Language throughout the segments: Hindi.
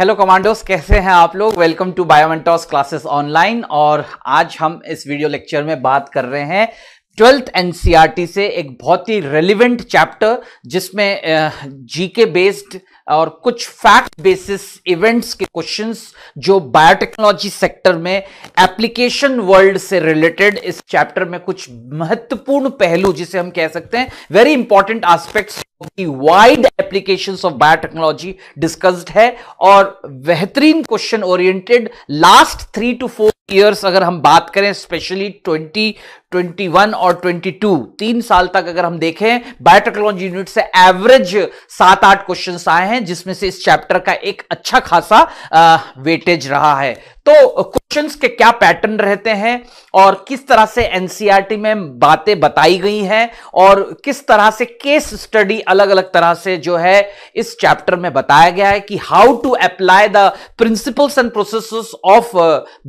हेलो कमांडोस कैसे हैं आप लोग welcome to Biomentors classes online और आज हम इस वीडियो लेक्चर में बात कर रहे हैं ट्वेल्थ एनसीईआरटी e से एक बहुत ही रेलिवेंट चैप्टर जिसमें जीके बेस्ड और कुछ फैक्ट बेसिस इवेंट्स के क्वेश्चंस जो बायोटेक्नोलॉजी सेक्टर में एप्लीकेशन वर्ल्ड से रिलेटेड इस चैप्टर में कुछ महत्वपूर्ण पहलू जिसे हम कह सकते हैं वेरी इंपॉर्टेंट आस्पेक्ट्स की wide application of biotechnology discussed है और बेहतरीन question oriented last three to four years अगर हम बात करें स्पेशली 20, 21 और 22 तीन साल तक अगर हम देखें बायोटेक्नोलॉजी यूनिट से एवरेज सात आठ क्वेश्चन आए हैं जिसमें से इस चैप्टर का एक अच्छा खासा आ, वेटेज रहा है तो क्वेश्चंस के क्या पैटर्न रहते हैं और किस तरह से एनसीईआरटी e में बातें बताई गई हैं और किस तरह से केस स्टडी अलग अलग तरह से जो है इस चैप्टर में बताया गया है कि how to apply the principles and process of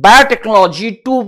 biotechnology to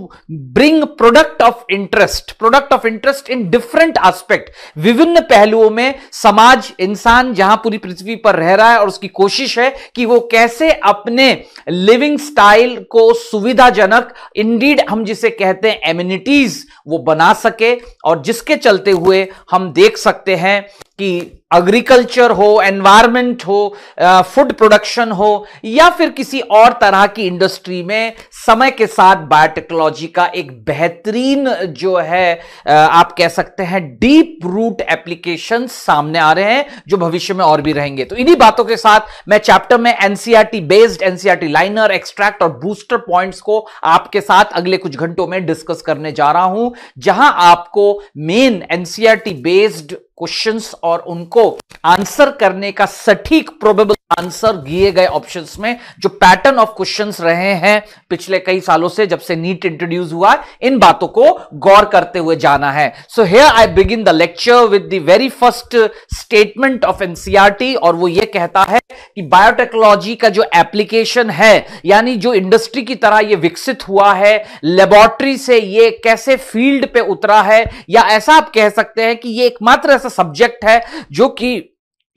bring product of interest product of interest in different aspect विभिन्न पहलुओं में समाज इंसान जहां पूरी पृथ्वी पर रह रहा है और उसकी कोशिश है कि वो कैसे अपने लिविंग स्टाइल को सुविधाजनक इंडीड हम जिसे कहते हैं एम्यूनिटीज वो बना सके और जिसके चलते हुए हम देख सकते हैं कि एग्रीकल्चर हो एनवायरमेंट हो फूड uh, प्रोडक्शन हो या फिर किसी और तरह की इंडस्ट्री में समय के साथ बायोटेक्नोलॉजी का एक बेहतरीन जो है uh, आप कह सकते हैं डीप रूट एप्लीकेशन सामने आ रहे हैं जो भविष्य में और भी रहेंगे तो इन्हीं बातों के साथ मैं चैप्टर में NCERT based NCERT liner extract और बूस्टर पॉइंट्स को आपके साथ अगले कुछ घंटों में डिस्कस करने जा रहा हूं जहां आपको मेन एनसीआरटी बेस्ड क्वेश्चंस और उनको आंसर करने का सटीक प्रोबेबल आंसर दिए गए ऑप्शंस में जो पैटर्न ऑफ क्वेश्चंस रहे हैं पिछले कई सालों से जब से नीट इंट्रोड्यूस हुआ इन बातों को गौर करते हुए जाना है so here I begin the lecture with the very first statement of NCERT और वो ये कहता है कि बायोटेक्नोलॉजी का जो एप्लीकेशन है यानी जो इंडस्ट्री की तरह यह विकसित हुआ है लेबोरेटरी से ये कैसे फील्ड पे उतरा है या ऐसा आप कह सकते हैं कि ये एकमात्र ऐसा सब्जेक्ट है जो कि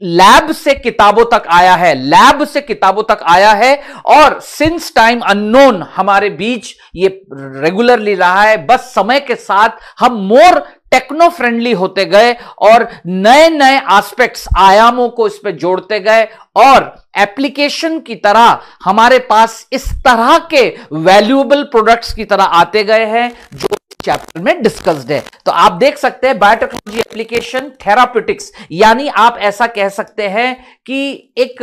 लैब से किताबों तक आया है लैब से किताबों तक आया है और सिंस टाइम अननोन हमारे बीच ये रेगुलरली रहा है बस समय के साथ हम मोर टेक्नो फ्रेंडली होते गए और नए नए एस्पेक्ट्स आयामों को इस पर जोड़ते गए और एप्लीकेशन की तरह हमारे पास इस तरह के वैल्यूएबल प्रोडक्ट्स की तरह आते गए हैं जो चैप्टर में डिस्कस्ड है तो आप देख सकते हैं बायोटेक्नोलॉजी एप्लीकेशन थेरापिटिक्स यानी आप ऐसा कह सकते हैं कि एक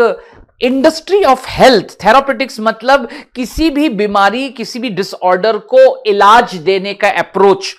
इंडस्ट्री ऑफ हेल्थ थेरापिटिक्स मतलब किसी भी बीमारी किसी भी डिसऑर्डर को इलाज देने का अप्रोच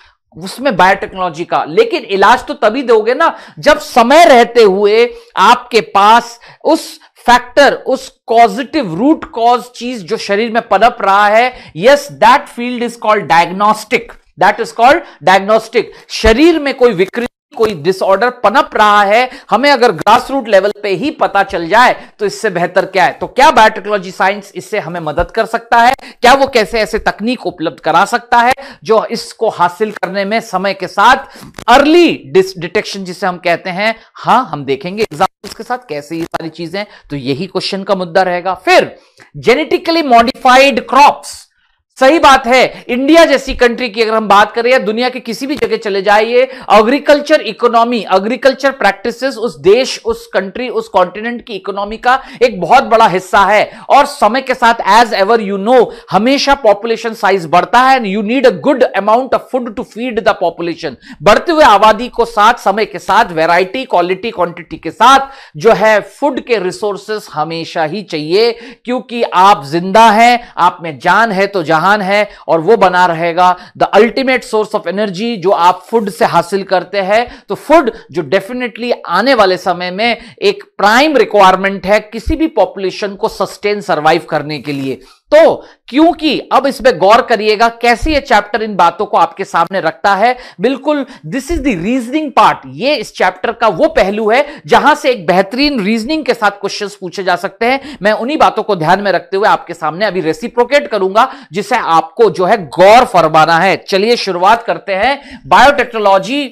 उसमें बायोटेक्नोलॉजी का लेकिन इलाज तो तभी दोगे ना जब समय रहते हुए आपके पास उस फैक्टर उस कॉजिटिव रूट कॉज चीज जो शरीर में पनप रहा है yes that field is called diagnostic that is called diagnostic शरीर में कोई विकृति कोई डिसऑर्डर पनप रहा है हमें अगर ग्रास रूट लेवल पे ही पता चल जाए तो इससे बेहतर क्या है तो क्या बायोटेक्नोलॉजी साइंस इससे हमें मदद कर सकता है क्या वो कैसे ऐसे तकनीक उपलब्ध करा सकता है जो इसको हासिल करने में समय के साथ अर्ली डिटेक्शन जिसे हम कहते हैं हाँ हम देखेंगे एग्जाम्पल्स के साथ कैसे ये सारी चीजें तो यही क्वेश्चन का मुद्दा रहेगा फिर जेनेटिकली मॉडिफाइड क्रॉप्स सही बात है इंडिया जैसी कंट्री की अगर हम बात करें या दुनिया के किसी भी जगह चले जाइए एग्रीकल्चर इकोनॉमी एग्रीकल्चर प्रैक्टिसेस उस देश उस कंट्री उस कॉन्टिनेंट की इकोनॉमी का एक बहुत बड़ा हिस्सा है और समय के साथ एज एवर यू नो हमेशा पॉपुलेशन साइज बढ़ता है and you need a good amount of food to feed the population बढ़ते हुए आबादी को साथ समय के साथ वेराइटी क्वालिटी क्वांटिटी के साथ जो है फूड के रिसोर्सेस हमेशा ही चाहिए क्योंकि आप जिंदा हैं आप में जान है तो जहां महान है और वो बना रहेगा the ultimate source of energy जो आप फूड से हासिल करते हैं तो फूड जो डेफिनेटली आने वाले समय में एक प्राइम रिक्वायरमेंट है किसी भी पॉपुलेशन को सस्टेन सर्वाइव करने के लिए तो क्योंकि अब इसमें गौर करिएगा कैसे ये चैप्टर इन बातों को आपके सामने रखता है बिल्कुल this is the reasoning part ये इस चैप्टर का वो पहलू है जहां से एक बेहतरीन रीजनिंग के साथ क्वेश्चंस पूछे जा सकते हैं मैं उन्हीं बातों को ध्यान में रखते हुए आपके सामने अभी रेसिप्रोकेट करूंगा जिसे आपको जो है गौर फरमाना है चलिए शुरुआत करते हैं biotechnology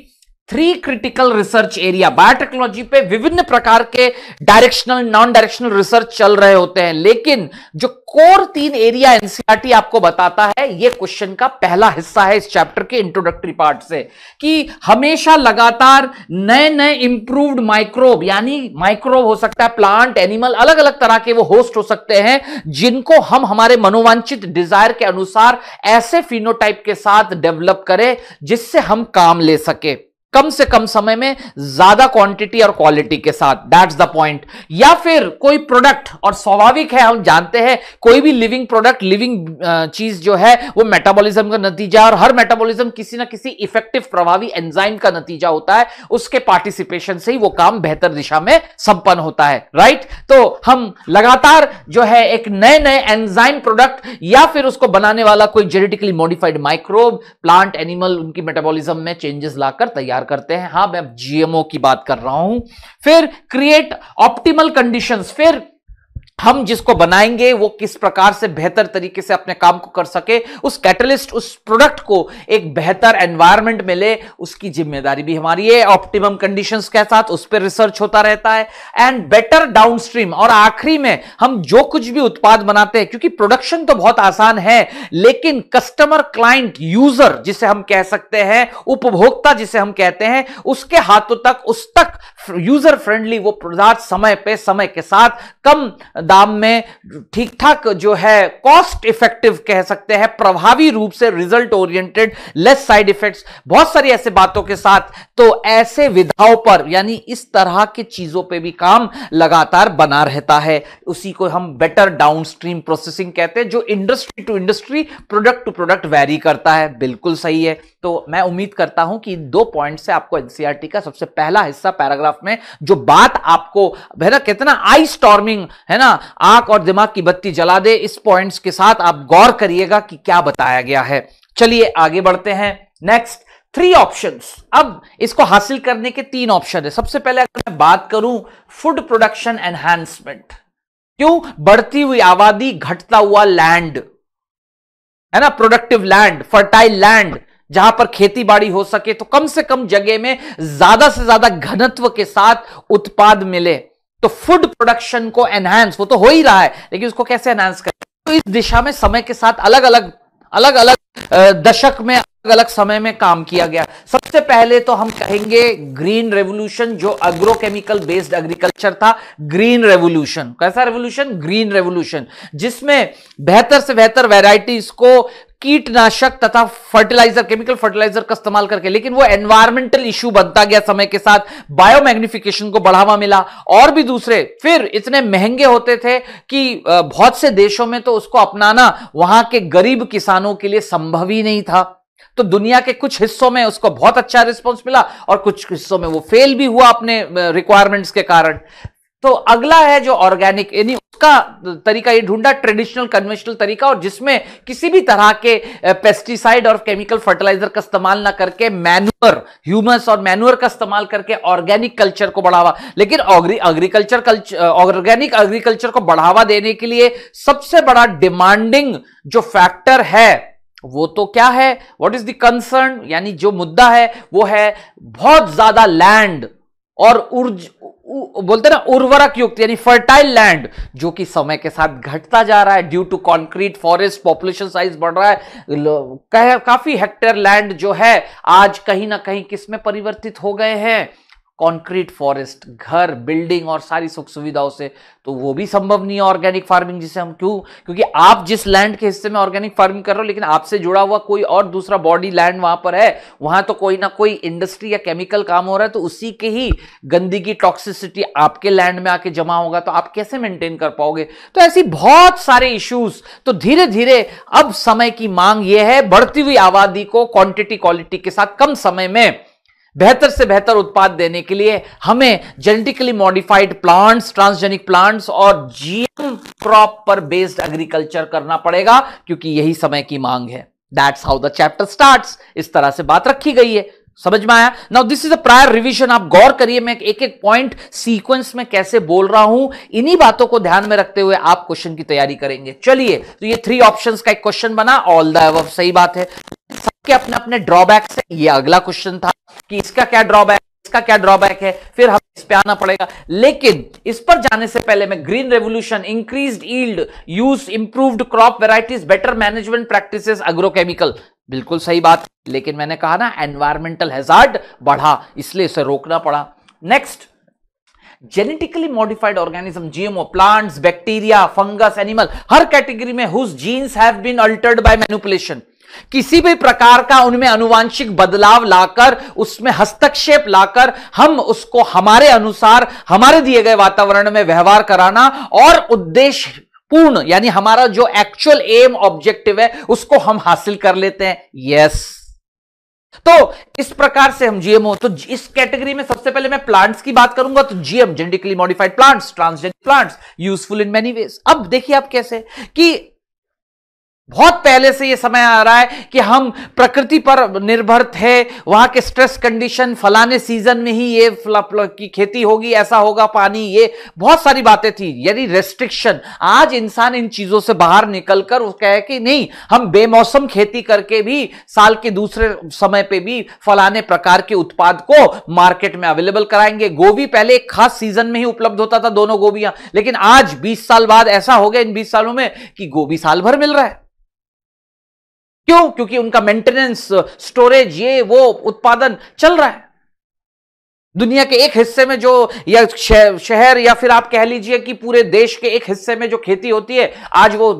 three critical research area biotechnology पे विभिन्न प्रकार के डायरेक्शनल नॉन डायरेक्शनल रिसर्च चल रहे होते हैं लेकिन जो कोर तीन एरिया एनसीआरटी आपको बताता है ये क्वेश्चन का पहला हिस्सा है इस चैप्टर के इंट्रोडक्टरी पार्ट से कि हमेशा लगातार नए नए इंप्रूव्ड माइक्रोब यानी माइक्रोब हो सकता है प्लांट एनिमल अलग अलग तरह के वो होस्ट हो सकते हैं जिनको हम हमारे मनोवांछित डिजायर के अनुसार ऐसे फिनोटाइप के साथ डेवलप करें जिससे हम काम ले सके कम से कम समय में ज्यादा क्वांटिटी और क्वालिटी के साथ दैट्स द पॉइंट या फिर कोई प्रोडक्ट और स्वाभाविक है हम जानते हैं कोई भी लिविंग प्रोडक्ट लिविंग चीज जो है वो मेटाबॉलिज्म का नतीजा और हर मेटाबॉलिज्म किसी ना किसी इफेक्टिव प्रभावी एंजाइम का नतीजा होता है उसके पार्टिसिपेशन से ही वो काम बेहतर दिशा में संपन्न होता है राइट तो हम लगातार जो है एक नए नए एंजाइम प्रोडक्ट या फिर उसको बनाने वाला कोई genetically modified microbe plant animal उनकी मेटाबॉलिज्म में चेंजेस लाकर तैयार विचार करते हैं हाँ मैं जीएमओ की बात कर रहा हूं फिर क्रिएट ऑप्टिमल कंडीशंस फिर हम जिसको बनाएंगे वो किस प्रकार से बेहतर तरीके से अपने काम को कर सके उस कैटलिस्ट उस प्रोडक्ट को एक बेहतर एनवायरनमेंट मिले उसकी जिम्मेदारी भी हमारी है ऑप्टिमम कंडीशंस के साथ उस पर रिसर्च होता रहता है एंड बेटर डाउनस्ट्रीम और आखिरी में हम जो कुछ भी उत्पाद बनाते हैं क्योंकि प्रोडक्शन तो बहुत आसान है लेकिन कस्टमर क्लाइंट यूजर जिसे हम कह सकते हैं उपभोक्ता जिसे हम कहते हैं उसके हाथों तक उस तक यूजर फ्रेंडली वो पदार्थ समय पे समय के साथ कम दाम में ठीक ठाक जो है कॉस्ट इफेक्टिव कह सकते हैं प्रभावी रूप से result oriented less side effects बहुत सारी ऐसे बातों के साथ तो ऐसे विधाओं पर यानी इस तरह के चीजों पे भी काम लगातार बना रहता है उसी को हम बेटर स्ट्रीम प्रोसेसिंग कहते हैं जो industry to industry product to product vary करता है बिल्कुल सही है तो मैं उम्मीद करता हूं कि दो पॉइंट से आपको एनसीआरटी e का सबसे पहला हिस्सा पैराग्राफ तरफ में जो बात आपको है ना कितना आई स्टॉर्मिंग है ना आंख और दिमाग की बत्ती जला दे इस पॉइंट्स के साथ आप गौर करिएगा कि क्या बताया गया है चलिए आगे बढ़ते हैं नेक्स्ट थ्री ऑप्शन अब इसको हासिल करने के तीन ऑप्शन है सबसे पहले अगर मैं बात करूं फूड प्रोडक्शन एनहांसमेंट क्यों बढ़ती हुई आबादी घटता हुआ लैंड है ना प्रोडक्टिव लैंड फर्टाइल लैंड जहां पर खेती बाड़ी हो सके तो कम से कम जगह में ज्यादा से ज्यादा घनत्व के साथ उत्पाद मिले तो फूड प्रोडक्शन को एनहांस वो तो हो ही रहा है लेकिन उसको कैसे एनहांस करें तो इस दिशा में समय के साथ अलग अलग अलग अलग दशक में अलग अलग समय में काम किया गया सबसे पहले तो हम कहेंगे ग्रीन रेवोल्यूशन जो एग्रोकेमिकल बेस्ड एग्रीकल्चर था ग्रीन रेवोल्यूशन कैसा रेवोल्यूशन ग्रीन रेवोल्यूशन जिसमें बेहतर से बेहतर वेराइटीज को कीटनाशक तथा फर्टिलाइजर केमिकल फर्टिलाइजर का इस्तेमाल करके लेकिन वो एनवायरमेंटल इश्यू बनता गया समय के साथ बायोमैग्निफिकेशन को बढ़ावा मिला और भी दूसरे फिर इतने महंगे होते थे कि बहुत से देशों में तो उसको अपनाना वहां के गरीब किसानों के लिए संभव ही नहीं था तो दुनिया के कुछ हिस्सों में उसको बहुत अच्छा रिस्पॉन्स मिला और कुछ हिस्सों में वो फेल भी हुआ अपने रिक्वायरमेंट्स के कारण तो अगला है जो ऑर्गेनिक यानी उसका तरीका ये ढूंढा ट्रेडिशनल कन्वेंशनल तरीका और जिसमें किसी भी तरह के पेस्टिसाइड और केमिकल फर्टिलाइजर का इस्तेमाल ना करके मैनुअर ह्यूमस और मैनुअर का इस्तेमाल करके ऑर्गेनिक कल्चर को बढ़ावा लेकिन एग्रीकल्चर कल्चर ऑर्गेनिक एग्रीकल्चर को बढ़ावा देने के लिए सबसे बड़ा डिमांडिंग जो फैक्टर है वो तो क्या है वॉट इज द कंसर्न यानी जो मुद्दा है वो है बहुत ज्यादा लैंड और उर्ज बोलते ना उर्वरक युक्त यानी फर्टाइल लैंड जो कि समय के साथ घटता जा रहा है due to concrete forest population size बढ़ रहा है कह, काफी हेक्टेयर लैंड जो है आज कहीं ना कहीं किसमें परिवर्तित हो गए हैं कंक्रीट फॉरेस्ट घर बिल्डिंग और सारी सुख सुविधाओं से तो वो भी संभव नहीं है ऑर्गेनिक फार्मिंग जिसे हम क्यों क्योंकि आप जिस लैंड के हिस्से में ऑर्गेनिक फार्मिंग कर रहे हो लेकिन आपसे जुड़ा हुआ कोई और दूसरा बॉडी लैंड वहां पर है वहां तो कोई ना कोई इंडस्ट्री या केमिकल काम हो रहा है तो उसी के ही गंदगी टॉक्सिसिटी आपके लैंड में आके जमा होगा तो आप कैसे मेंटेन कर पाओगे तो ऐसी बहुत सारे इश्यूज तो धीरे धीरे अब समय की मांग यह है बढ़ती हुई आबादी को क्वांटिटी क्वालिटी के साथ कम समय में बेहतर से बेहतर उत्पाद देने के लिए हमें genetically modified plants transgenic plants और जीएम क्रॉप पर बेस्ड एग्रीकल्चर करना पड़ेगा क्योंकि यही समय की मांग है that's how the chapter start इस तरह से बात रखी गई है समझ में आया now this is a prior revision आप गौर करिए मैं एक एक पॉइंट सीक्वेंस में कैसे बोल रहा हूं इन्हीं बातों को ध्यान में रखते हुए आप क्वेश्चन की तैयारी करेंगे चलिए तो ये थ्री ऑप्शंस का एक क्वेश्चन बना ऑल द सही बात है के अपने अपने ड्रॉबैक्स है ये अगला क्वेश्चन था कि इसका क्या ड्रॉबैक इसका क्या ड्रॉबैक है फिर हम इस पे आना पड़ेगा लेकिन इस पर जाने से पहले मैं green revolution increased yield use improved crop varieties better management practices agrochemical बिल्कुल सही बात लेकिन मैंने कहा ना एनवायरमेंटल हेजार्ड बढ़ा इसलिए इसे रोकना पड़ा next genetically modified organism GMO plants bacteria fungus animal हर कैटेगरी में whose genes have been altered by manipulation किसी भी प्रकार का उनमें अनुवांशिक बदलाव लाकर उसमें हस्तक्षेप लाकर हम उसको हमारे अनुसार हमारे दिए गए वातावरण में व्यवहार कराना और उद्देश्य पूर्ण यानी हमारा जो एक्चुअल एम ऑब्जेक्टिव है उसको हम हासिल कर लेते हैं यस तो इस प्रकार से हम जीएमओ तो इस कैटेगरी में सबसे पहले मैं प्लांट्स की बात करूंगा तो GM genetically modified plants transgender plants useful in many ways अब देखिए आप कैसे कि बहुत पहले से ये समय आ रहा है कि हम प्रकृति पर निर्भर थे वहां के स्ट्रेस कंडीशन फलाने सीजन में ही ये फला, की खेती होगी ऐसा होगा पानी ये बहुत सारी बातें थी यानी रेस्ट्रिक्शन आज इंसान इन चीजों से बाहर निकलकर वो कहे कि नहीं हम बेमौसम खेती करके भी साल के दूसरे समय पे भी फलाने प्रकार के उत्पाद को मार्केट में अवेलेबल कराएंगे गोभी पहले एक खास सीजन में ही उपलब्ध होता था दोनों गोभियां लेकिन आज बीस साल बाद ऐसा हो गया इन बीस सालों में कि गोभी साल भर मिल रहा है क्यों क्योंकि उनका मेंटेनेंस स्टोरेज ये वो उत्पादन चल रहा है दुनिया के एक हिस्से में जो या शहर या फिर आप कह लीजिए कि पूरे देश के एक हिस्से में जो खेती होती है आज वो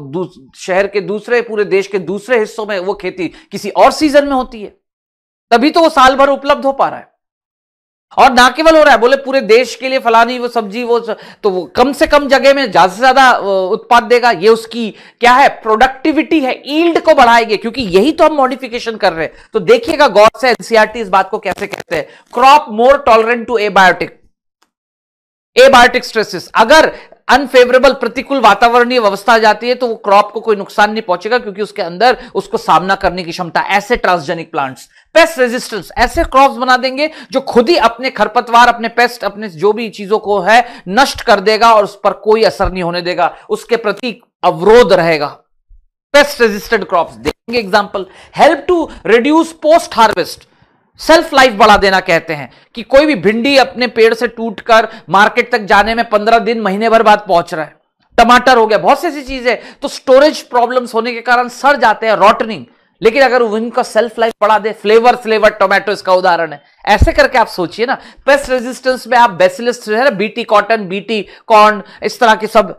शहर के दूसरे पूरे देश के दूसरे हिस्सों में वो खेती किसी और सीजन में होती है तभी तो वो साल भर उपलब्ध हो पा रहा है और ना केवल हो रहा है बोले पूरे देश के लिए फलानी वो सब्जी वो तो वो कम से कम जगह में ज्यादा से ज्यादा उत्पाद देगा ये उसकी क्या है प्रोडक्टिविटी है ईल्ड को बढ़ाएगी क्योंकि यही तो हम मॉडिफिकेशन कर रहे हैं तो देखिएगा गौर से एनसीआरटी e इस बात को कैसे कहते हैं crop more tolerant to abiotic abiotic stresses अगर अनफेवरेबल प्रतिकूल वातावरणीय व्यवस्था जाती है तो वो क्रॉप को कोई नुकसान नहीं पहुंचेगा क्योंकि उसके अंदर उसको सामना करने की क्षमता ऐसे ट्रांसजेनिक प्लांट्स पेस्ट रेजिस्टेंस ऐसे क्रॉप्स बना देंगे जो खुद ही अपने खरपतवार अपने पेस्ट अपने जो भी चीजों को है नष्ट कर देगा और उस पर कोई असर नहीं होने देगा उसके प्रति अवरोध रहेगा पेस्ट रेजिस्टेंट क्रॉप देंगे example help to reduce post harvest self life बढ़ा देना कहते हैं कि कोई भी भिंडी अपने पेड़ से टूटकर मार्केट तक जाने में पंद्रह दिन महीने भर बाद पहुंच रहा है टमाटर हो गया बहुत सी ऐसी चीजें तो स्टोरेज प्रॉब्लम्स होने के कारण सड़ जाते हैं रॉटनिंग लेकिन अगर उनका सेल्फ लाइफ बढ़ा दे फ्लेवर फ्लेवर टोमेटो इसका उदाहरण है ऐसे करके आप सोचिए ना पेस्ट रेजिस्टेंस में आप बेसिलिस्ट है ना बीटी कॉटन बीटी कॉर्न इस तरह की सब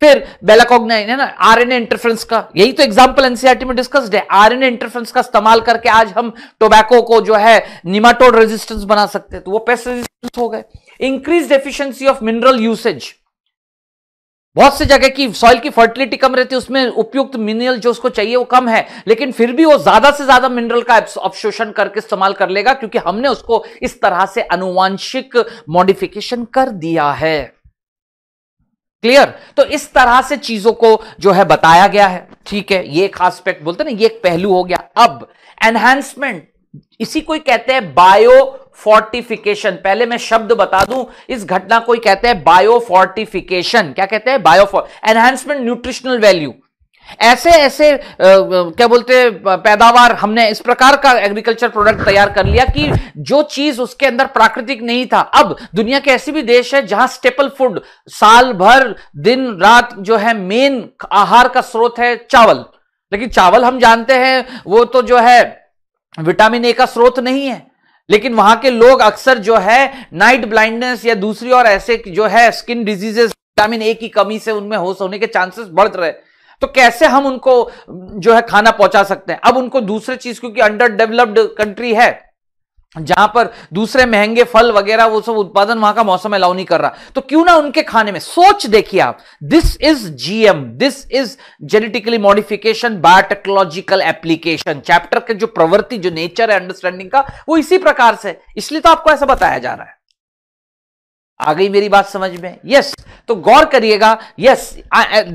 फिर बेलाकोग्नाइन है ना आरएनए इंटरफ्रेंस का यही तो एग्जांपल एनसीईआरटी e में डिस्कस्ड है आरएनए इंटरफ्रेंस का इस्तेमाल करके आज हम टोबैको को जो है निमाटोड रेजिस्टेंस बना सकते हैं तो वो पेस्ट रेजिस्टेंस हो गए increase efficiency of mineral usage बहुत से जगह की सॉइल की फर्टिलिटी कम रहती है उसमें उपयुक्त मिनरल जो उसको चाहिए वो कम है लेकिन फिर भी वो ज्यादा से ज्यादा मिनरल का अवशोषण करके इस्तेमाल कर लेगा क्योंकि हमने उसको इस तरह से अनुवांशिक मॉडिफिकेशन कर दिया है क्लियर तो इस तरह से चीजों को जो है बताया गया है ठीक है ये एक आस्पेक्ट बोलते ना ये एक पहलू हो गया अब एनहेंसमेंट इसी को कहते हैं बायो फोर्टिफिकेशन पहले मैं शब्द बता दूं इस घटना को ही कहते हैं बायो फोर्टिफिकेशन क्या कहते हैं बायो एनहेंसमेंट न्यूट्रिशनल वैल्यू ऐसे ऐसे आ, क्या बोलते पैदावार हमने इस प्रकार का एग्रीकल्चर प्रोडक्ट तैयार कर लिया कि जो चीज उसके अंदर प्राकृतिक नहीं था अब दुनिया के ऐसे भी देश है जहां स्टेपल फूड साल भर दिन रात जो है मेन आहार का स्रोत है चावल लेकिन चावल हम जानते हैं वो तो जो है विटामिन ए का स्रोत नहीं है लेकिन वहां के लोग अक्सर जो है नाइट ब्लाइंडनेस या दूसरी और ऐसे जो है स्किन डिजीजेस विटामिन ए की कमी से उनमें होश होने के चांसेस बढ़ रहे हैं तो कैसे हम उनको जो है खाना पहुंचा सकते हैं अब उनको दूसरे चीज क्योंकि अंडर डेवलप्ड कंट्री है जहां पर दूसरे महंगे फल वगैरह वो सब उत्पादन वहां का मौसम अलाउ नहीं कर रहा तो क्यों ना उनके खाने में सोच देखिए आप this is GM this is genetically modification biotechnological application chapter के जो प्रवृत्ति जो नेचर है अंडरस्टैंडिंग का वो इसी प्रकार से इसलिए तो आपको ऐसा बताया जा रहा है आ गई मेरी बात समझ में यस तो गौर करिएगा यस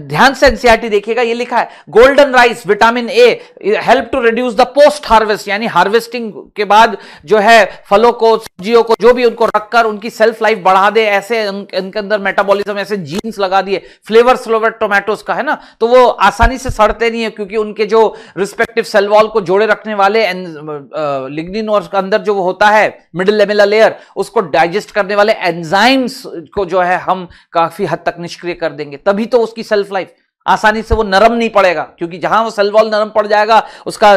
ध्यान से एनसीआरटी देखिएगा ये लिखा है golden rice vitamin A help to reduce the post harvest यानी हार्वेस्टिंग के बाद जो है फलों को सब्जियों को जो भी उनको रखकर उनकी सेल्फ लाइफ बढ़ा दे ऐसे इनके अंदर मेटाबॉलिज्म ऐसे जीन्स लगा दिए फ्लेवर फ्लेवर टोमेटोज का है ना तो वो आसानी से सड़ते नहीं है क्योंकि उनके जो रिस्पेक्टिव सेलवॉल को जोड़े रखने वाले लिग्निन और अंदर जो होता है मिडिल लेमिला लेयर उसको डाइजेस्ट करने वाले एंजाइम एंजाइम्स को जो है हम काफी हद तक निष्क्रिय कर देंगे तभी तो उसकी सेल्फ लाइफ आसानी से वो नरम नहीं पड़ेगा क्योंकि जहां वो सेलवॉल नरम पड़ जाएगा उसका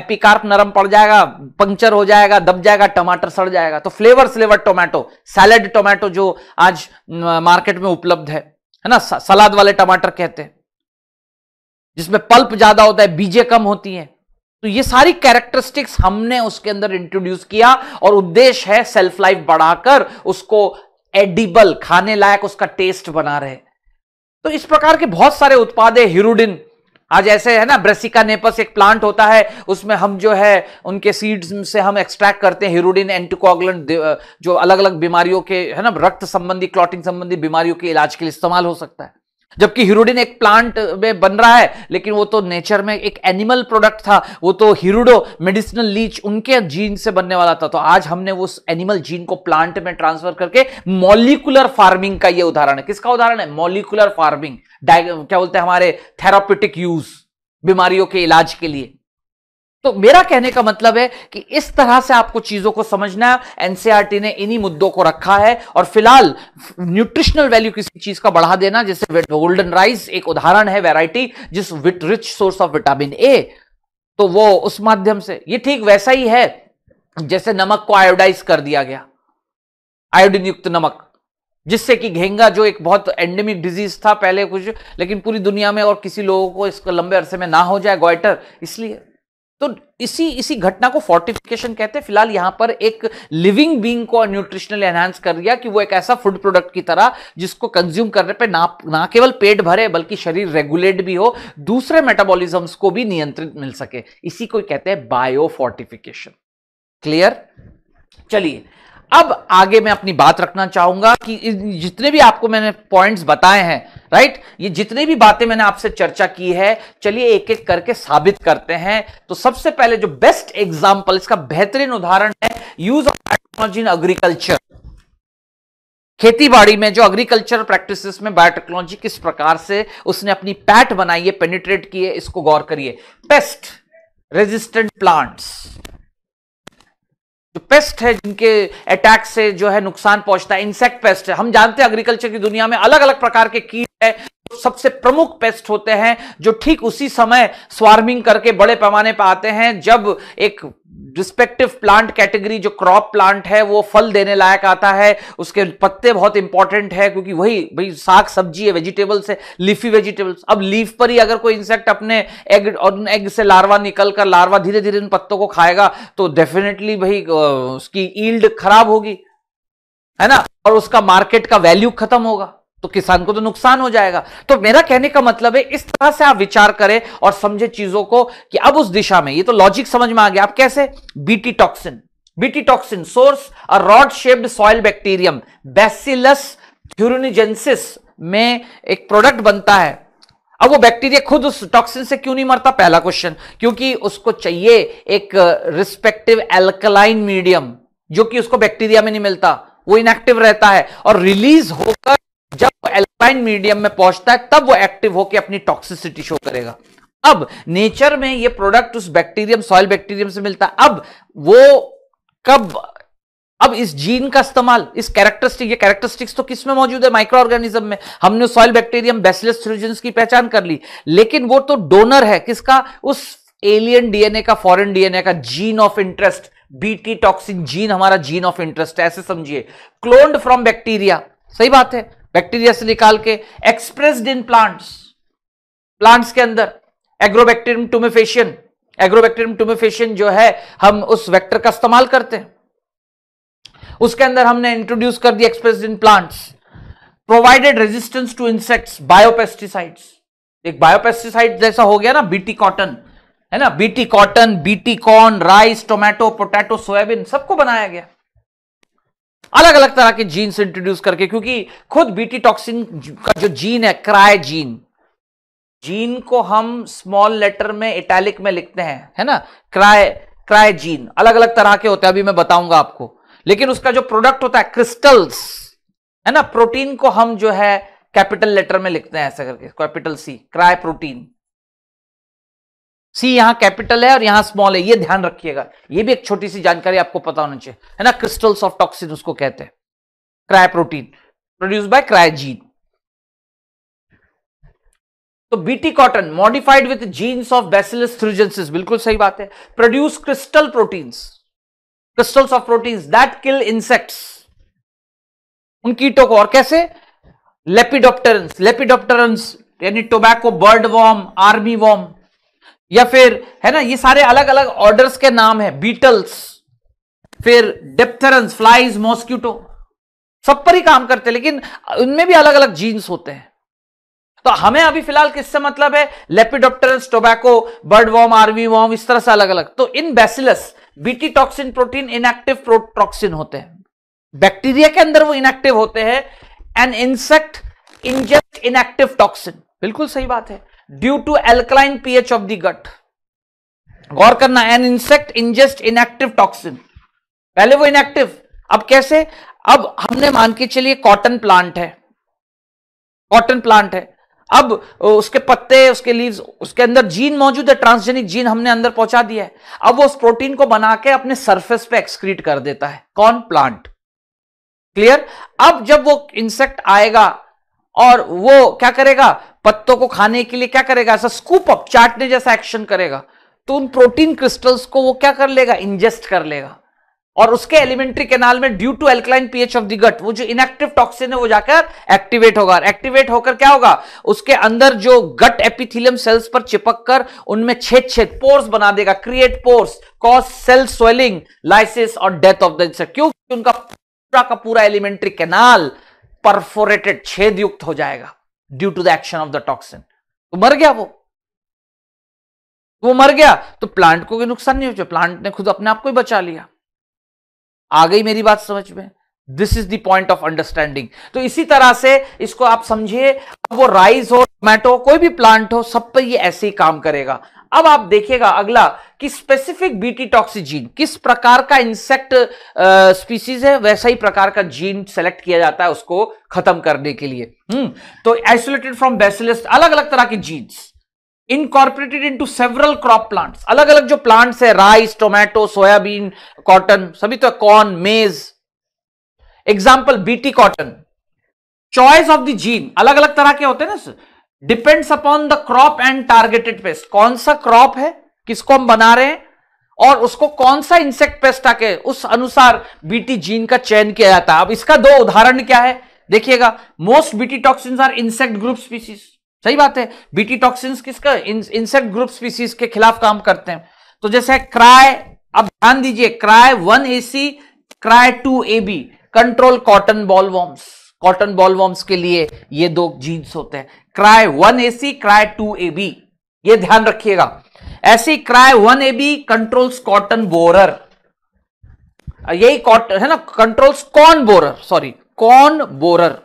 एपिकार्प नरम पड़ जाएगा पंक्चर हो जाएगा दब जाएगा टमाटर सड़ जाएगा तो flavour flavour tomato salad tomato जो आज मार्केट में उपलब्ध है है ना सलाद वाले टमाटर कहते हैं जिसमें पल्प ज्यादा होता है बीजे कम होती हैं तो ये सारी कैरेक्टरिस्टिक्स हमने उसके अंदर इंट्रोड्यूस किया और उद्देश्य है सेल्फ लाइफ बढ़ाकर उसको एडिबल खाने लायक उसका टेस्ट बना रहे तो इस प्रकार के बहुत सारे उत्पाद है हिरुडिन आज ऐसे है ना ब्रेसिका नेपस एक प्लांट होता है उसमें हम जो है उनके सीड्स से हम एक्सट्रैक्ट करते हैं हिरोडिन एंटीकोगलेंट जो अलग अलग बीमारियों के है ना रक्त संबंधी क्लॉटिंग संबंधी बीमारियों के इलाज के लिए इस्तेमाल हो सकता है जबकि हीरोडिन एक प्लांट में बन रहा है लेकिन वो तो नेचर में एक एनिमल प्रोडक्ट था वो तो हीरोडो मेडिसिनल लीच उनके जीन से बनने वाला था तो आज हमने उस एनिमल जीन को प्लांट में ट्रांसफर करके मॉलिकुलर फार्मिंग का ये उदाहरण है किसका उदाहरण है मॉलिकुलर फार्मिंग क्या बोलते हैं हमारे थेरापेटिक यूज बीमारियों के इलाज के लिए तो मेरा कहने का मतलब है कि इस तरह से आपको चीजों को समझना है एनसीआरटी e ने इन्हीं मुद्दों को रखा है और फिलहाल न्यूट्रिशनल वैल्यू किसी चीज का बढ़ा देना जैसे गोल्डन राइस एक उदाहरण है वेराइटी जिस विट rich source of vitamin A तो वो उस माध्यम से ये ठीक वैसा ही है जैसे नमक को आयोडाइज कर दिया गया आयोडीन युक्त नमक जिससे कि घेंगा जो एक बहुत एंडेमिक डिजीज था पहले कुछ लेकिन पूरी दुनिया में और किसी लोगों को इसको लंबे अरसे में ना हो जाए गोइटर इसलिए तो इसी इसी घटना को फोर्टिफिकेशन कहते हैं फिलहाल यहां पर एक लिविंग बींग को न्यूट्रिशनल एनहांस कर दिया कि वो एक ऐसा फूड प्रोडक्ट की तरह जिसको कंज्यूम करने पे ना ना केवल पेट भरे बल्कि शरीर रेगुलेट भी हो दूसरे मेटाबॉलिज्म्स को भी नियंत्रित मिल सके इसी को कहते हैं बायो फोर्टिफिकेशन क्लियर चलिए अब आगे मैं अपनी बात रखना चाहूंगा कि जितने भी आपको मैंने पॉइंट्स बताए हैं राइट ये जितनी भी बातें मैंने आपसे चर्चा की है चलिए एक एक करके साबित करते हैं तो सबसे पहले जो बेस्ट एग्जाम्पल इसका बेहतरीन उदाहरण है use of technology in agriculture खेतीबाड़ी में जो एग्रीकल्चर प्रैक्टिसेस में बायोटेक्नोलॉजी किस प्रकार से उसने अपनी पैट बनाई है पेनिट्रेट की है इसको गौर करिए पेस्ट रेजिस्टेंट प्लांट्स जो पेस्ट है जिनके अटैक से जो है नुकसान पहुंचता है इंसेक्ट पेस्ट है हम जानते हैं एग्रीकल्चर की दुनिया में अलग अलग प्रकार के कीट है सबसे प्रमुख पेस्ट होते हैं जो ठीक उसी समय स्वार्मिंग करके बड़े पैमाने पर आते हैं जब एक रिस्पेक्टिव प्लांट कैटेगरी जो क्रॉप प्लांट है वो फल देने लायक आता है उसके पत्ते बहुत इंपॉर्टेंट है क्योंकि वही भाई साग सब्जी है वेजिटेबल्स है लीफी वेजिटेबल्स अब लीफ पर ही अगर कोई इंसेक्ट अपने एग और एग से लार्वा निकल कर लार्वा धीरे धीरे इन पत्तों को खाएगा तो डेफिनेटली भाई उसकी ईल्ड खराब होगी है ना और उसका मार्केट का वैल्यू खत्म होगा तो किसान को तो नुकसान हो जाएगा तो मेरा कहने का मतलब है इस तरह से आप विचार करें और समझे चीजों को कि अब उस दिशा में ये तो लॉजिक समझ में आ गया आप कैसे Bt toxin Bt toxin source a rod shaped soil bacterium Bacillus thuringiensis में एक प्रोडक्ट बनता है अब वो बैक्टीरिया खुद उस टॉक्सिन से क्यों नहीं मरता पहला क्वेश्चन क्योंकि उसको चाहिए एक रिस्पेक्टिव एल्कलाइन मीडियम जो कि उसको बैक्टीरिया में नहीं मिलता वो इनएक्टिव रहता है और रिलीज होकर एल्पाइन मीडियम में पहुंचता है तब वो एक्टिव होकर अपनी टॉक्सिसिटी शो करेगा अब नेचर में ये प्रोडक्ट उस बैक्टीरियम सॉइल बैक्टीरियम से मिलता है अब वो कब अब इस जीन का इस्तेमाल इस कैरेक्टरिस्टिक ये कैरेक्टरिस्टिक्स तो किस में मौजूद है माइक्रो ऑर्गेनिज्म में हमने सॉइल बैक्टीरियम बेसिलस थ्रोजेंस की पहचान कर ली लेकिन वो तो डोनर है किसका उस एलियन डीएनए का फॉरेन डीएनए का gene of interest Bt toxin gene हमारा जीन ऑफ इंटरेस्ट है ऐसे समझिए क्लोन्ड फ्रॉम बैक्टीरिया सही बात है बैक्टीरिया से निकाल के एक्सप्रेस्ड इन प्लांट्स प्लांट्स के अंदर एग्रोबैक्टीरियम टूमेफेशियन एग्रोबैक्टीरियम टूमेफेशियन जो है हम उस वेक्टर का इस्तेमाल करते हैं उसके अंदर हमने इंट्रोड्यूस कर दिया expressed in plants provided resistance to insects biopesticides एक बायोपेस्टिसाइड जैसा हो गया ना बीटी कॉटन है ना Bt cotton Bt corn rice tomato potato soybean सबको बनाया गया अलग अलग तरह के जीन्स इंट्रोड्यूस करके क्योंकि खुद बीटी टॉक्सिन का जो जीन है क्राय जीन जीन को हम स्मॉल लेटर में इटैलिक में लिखते हैं है ना क्राय क्राय जीन अलग अलग तरह के होते हैं अभी मैं बताऊंगा आपको लेकिन उसका जो प्रोडक्ट होता है क्रिस्टल्स है ना प्रोटीन को हम जो है कैपिटल लेटर में लिखते हैं ऐसा करके capital C cry protein C यहां कैपिटल है और यहां स्मॉल है ये ध्यान रखिएगा ये भी एक छोटी सी जानकारी आपको पता होना चाहिए है ना क्रिस्टल्स ऑफ टॉक्सिन उसको कहते हैं प्रोटीन प्रोड्यूस बाय क्रायजीन तो BT cotton modified with genes of bacillus thuringiensis बिल्कुल सही बात है produce crystal proteins crystals of proteins that kill insects उन कीटों को और कैसे लेपिडोप्टर लेपिडोप्टर यानी tobacco budworm armyworm या फिर है ना ये सारे अलग अलग ऑर्डर्स के नाम है बीटल्स फिर डेप्थरन्स फ्लाइज मॉस्क्यूटो सब पर ही काम करते हैं लेकिन उनमें भी अलग अलग जीन्स होते हैं तो हमें अभी फिलहाल किससे मतलब है lepidopterans tobacco budworm armyworm इस तरह से अलग अलग तो इन bacillus BT toxin protein inactive protoxin होते हैं बैक्टीरिया के अंदर वो इनएक्टिव होते हैं and insect inject inactive toxin बिल्कुल सही बात है due to alkaline pH of the gut गौर करना an insect ingest inactive toxin पहले वो इनएक्टिव अब कैसे अब हमने मान के चलिए कॉटन प्लांट है कॉटन प्लांट है अब उसके पत्ते उसके लीव्स उसके अंदर जीन मौजूद है ट्रांसजेनिक जीन हमने अंदर पहुंचा दिया है अब वो उस प्रोटीन को बना के अपने सरफेस पे एक्सक्रीट कर देता है कौन प्लांट क्लियर अब जब वो इंसेक्ट आएगा और वो क्या करेगा पत्तों को खाने के लिए क्या करेगा ऐसा स्कूप अप चाटने जैसा एक्शन करेगा तो उन प्रोटीन क्रिस्टल्स को वो क्या कर लेगा इंजेस्ट कर लेगा और उसके एलिमेंट्री कैनाल में due to alkaline pH of the gut वो जो इनएक्टिव टॉक्सिन है वो जाकर एक्टिवेट होगा एक्टिवेट होकर क्या होगा उसके अंदर जो गट एपिथिलियम सेल्स पर चिपक कर उनमें छेद छेद पोर्स बना देगा create pores cause cell swelling lysis और डेथ ऑफ द इंसेक्ट क्योंकि उनका पूरा का पूरा एलिमेंट्री कैनाल परफोरेटेड छेद युक्त हो जाएगा due to the action of the toxin तो मर गया वो तो वो मर गया तो प्लांट को कोई नुकसान नहीं हो प्लांट ने खुद अपने आप को ही बचा लिया आ गई मेरी बात समझ में this is point of understanding तो इसी तरह से इसको आप समझिए वो राइस हो टोमेटो कोई भी प्लांट हो सब पर ये ऐसे ही काम करेगा अब आप देखिएगा अगला कि स्पेसिफिक बीटी टॉक्सिजीन किस प्रकार का इंसेक्ट स्पीसीज है वैसा ही प्रकार का जीन सेलेक्ट किया जाता है उसको खत्म करने के लिए हम्म तो आइसोलेटेड फ्रॉम बेसिलिस्ट अलग अलग तरह के genes incorporated into several crop plants अलग अलग जो प्लांट्स है राइस टोमेटो सोयाबीन कॉटन सभी तो corn maize example BT cotton choice of the gene अलग अलग तरह के होते हैं ना depends upon the crop and targeted pest कौन सा क्रॉप है किसको हम बना रहे हैं और उसको कौन सा इंसेक्ट पेस्ट आके उस अनुसार बीटी जीन का चयन किया जाता है अब इसका दो उदाहरण क्या है देखिएगा most BT toxin are insect group species सही बात है बीटी टॉक्सिन किसका इंसेक्ट ग्रुप स्पीसीज के खिलाफ काम करते हैं तो जैसे क्राय अब ध्यान दीजिए cry one AC cry two A B control cotton bollworms cotton bollworms के लिए ये दो जीन्स होते हैं cry one A C cry two A B ये ध्यान रखिएगा ऐसी cry one A B controls cotton borer यही कॉटन है ना controls corn borer sorry corn borer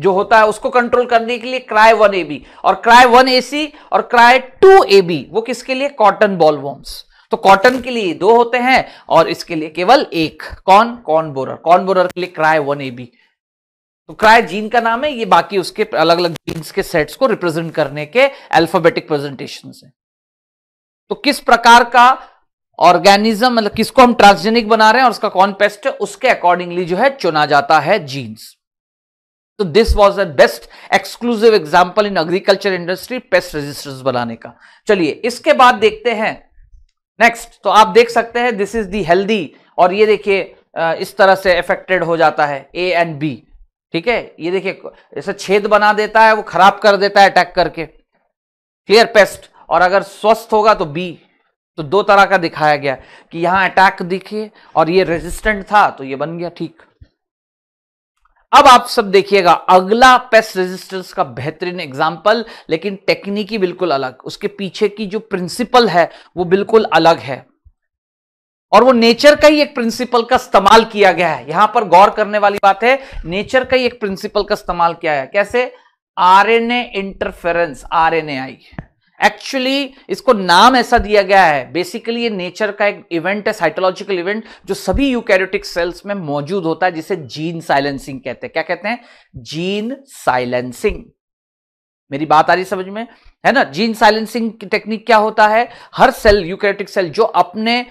जो होता है उसको कंट्रोल करने के लिए क्राय वन ए बी और क्राय वन ए सी और क्राय टू ए बी वो किसके लिए कॉटन बॉलवॉर्म्स तो कॉटन के लिए दो होते हैं और इसके लिए केवल एक कौन कॉन बोरर कॉन बोरर के लिए क्राय वन ए बी तो क्राय जीन का नाम है ये बाकी उसके अलग अलग जीन्स के सेट्स को रिप्रेजेंट करने के अल्फाबेटिक प्रेजेंटेशन है तो किस प्रकार का ऑर्गेनिज्म मतलब किसको हम ट्रांसजेनिक बना रहे हैं और उसका कौन पेस्ट है उसके अकॉर्डिंगली जो है चुना जाता है जीन्स तो this was the best exclusive example in agriculture industry pest resistance बनाने का चलिए इसके बाद देखते हैं नेक्स्ट तो आप देख सकते हैं दिस इज दी हेल्दी और ये देखिए इस तरह से अफेक्टेड हो जाता है ए एंड बी ठीक है ये देखिए ऐसा छेद बना देता है वो खराब कर देता है अटैक करके क्लियर पेस्ट और अगर स्वस्थ होगा तो बी तो दो तरह का दिखाया गया कि यहां अटैक दिखिए और ये रेजिस्टेंट था तो ये बन गया ठीक अब आप सब देखिएगा अगला पेस्ट रेजिस्टेंस का बेहतरीन एग्जाम्पल लेकिन टेक्निकी बिल्कुल अलग उसके पीछे की जो प्रिंसिपल है वो बिल्कुल अलग है और वो नेचर का ही एक प्रिंसिपल का इस्तेमाल किया गया है यहां पर गौर करने वाली बात है नेचर का ही एक प्रिंसिपल का इस्तेमाल किया है कैसे आरएनए इंटरफेरेंस आई एक्चुअली इसको नाम ऐसा दिया गया है बेसिकली ये नेचर का एक इवेंट है साइटोलॉजिकल इवेंट जो सभी यूकैरियोटिक सेल्स में मौजूद होता है जिसे जीन साइलेंसिंग कहते हैं क्या कहते हैं जीन साइलेंसिंग मेरी बात आ रही समझ में है ना जीन साइलेंसिंग टेक्निक क्या होता है हर सेल यूकैरियोटिक सेल जो अपने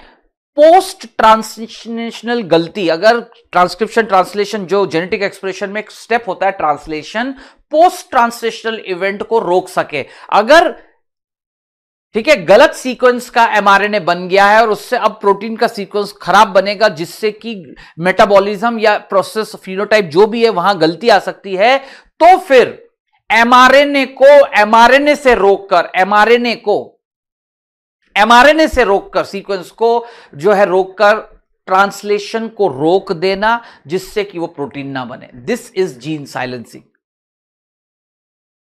पोस्ट ट्रांसलेशनल गलती अगर ट्रांसक्रिप्शन ट्रांसलेशन जो जेनेटिक एक्सप्रेशन में एक स्टेप होता है ट्रांसलेशन पोस्ट ट्रांसलेशनल इवेंट को रोक सके अगर ठीक है गलत सीक्वेंस का एमआरएनए बन गया है और उससे अब प्रोटीन का सीक्वेंस खराब बनेगा जिससे कि मेटाबॉलिज्म या प्रोसेस फिनोटाइप जो भी है वहां गलती आ सकती है तो फिर एमआरएनए को एमआरएनए से रोककर एमआरएनए को एमआरएनए से रोककर सीक्वेंस को जो है रोककर ट्रांसलेशन को रोक देना जिससे कि वो प्रोटीन ना बने दिस इज जीन साइलेंसिंग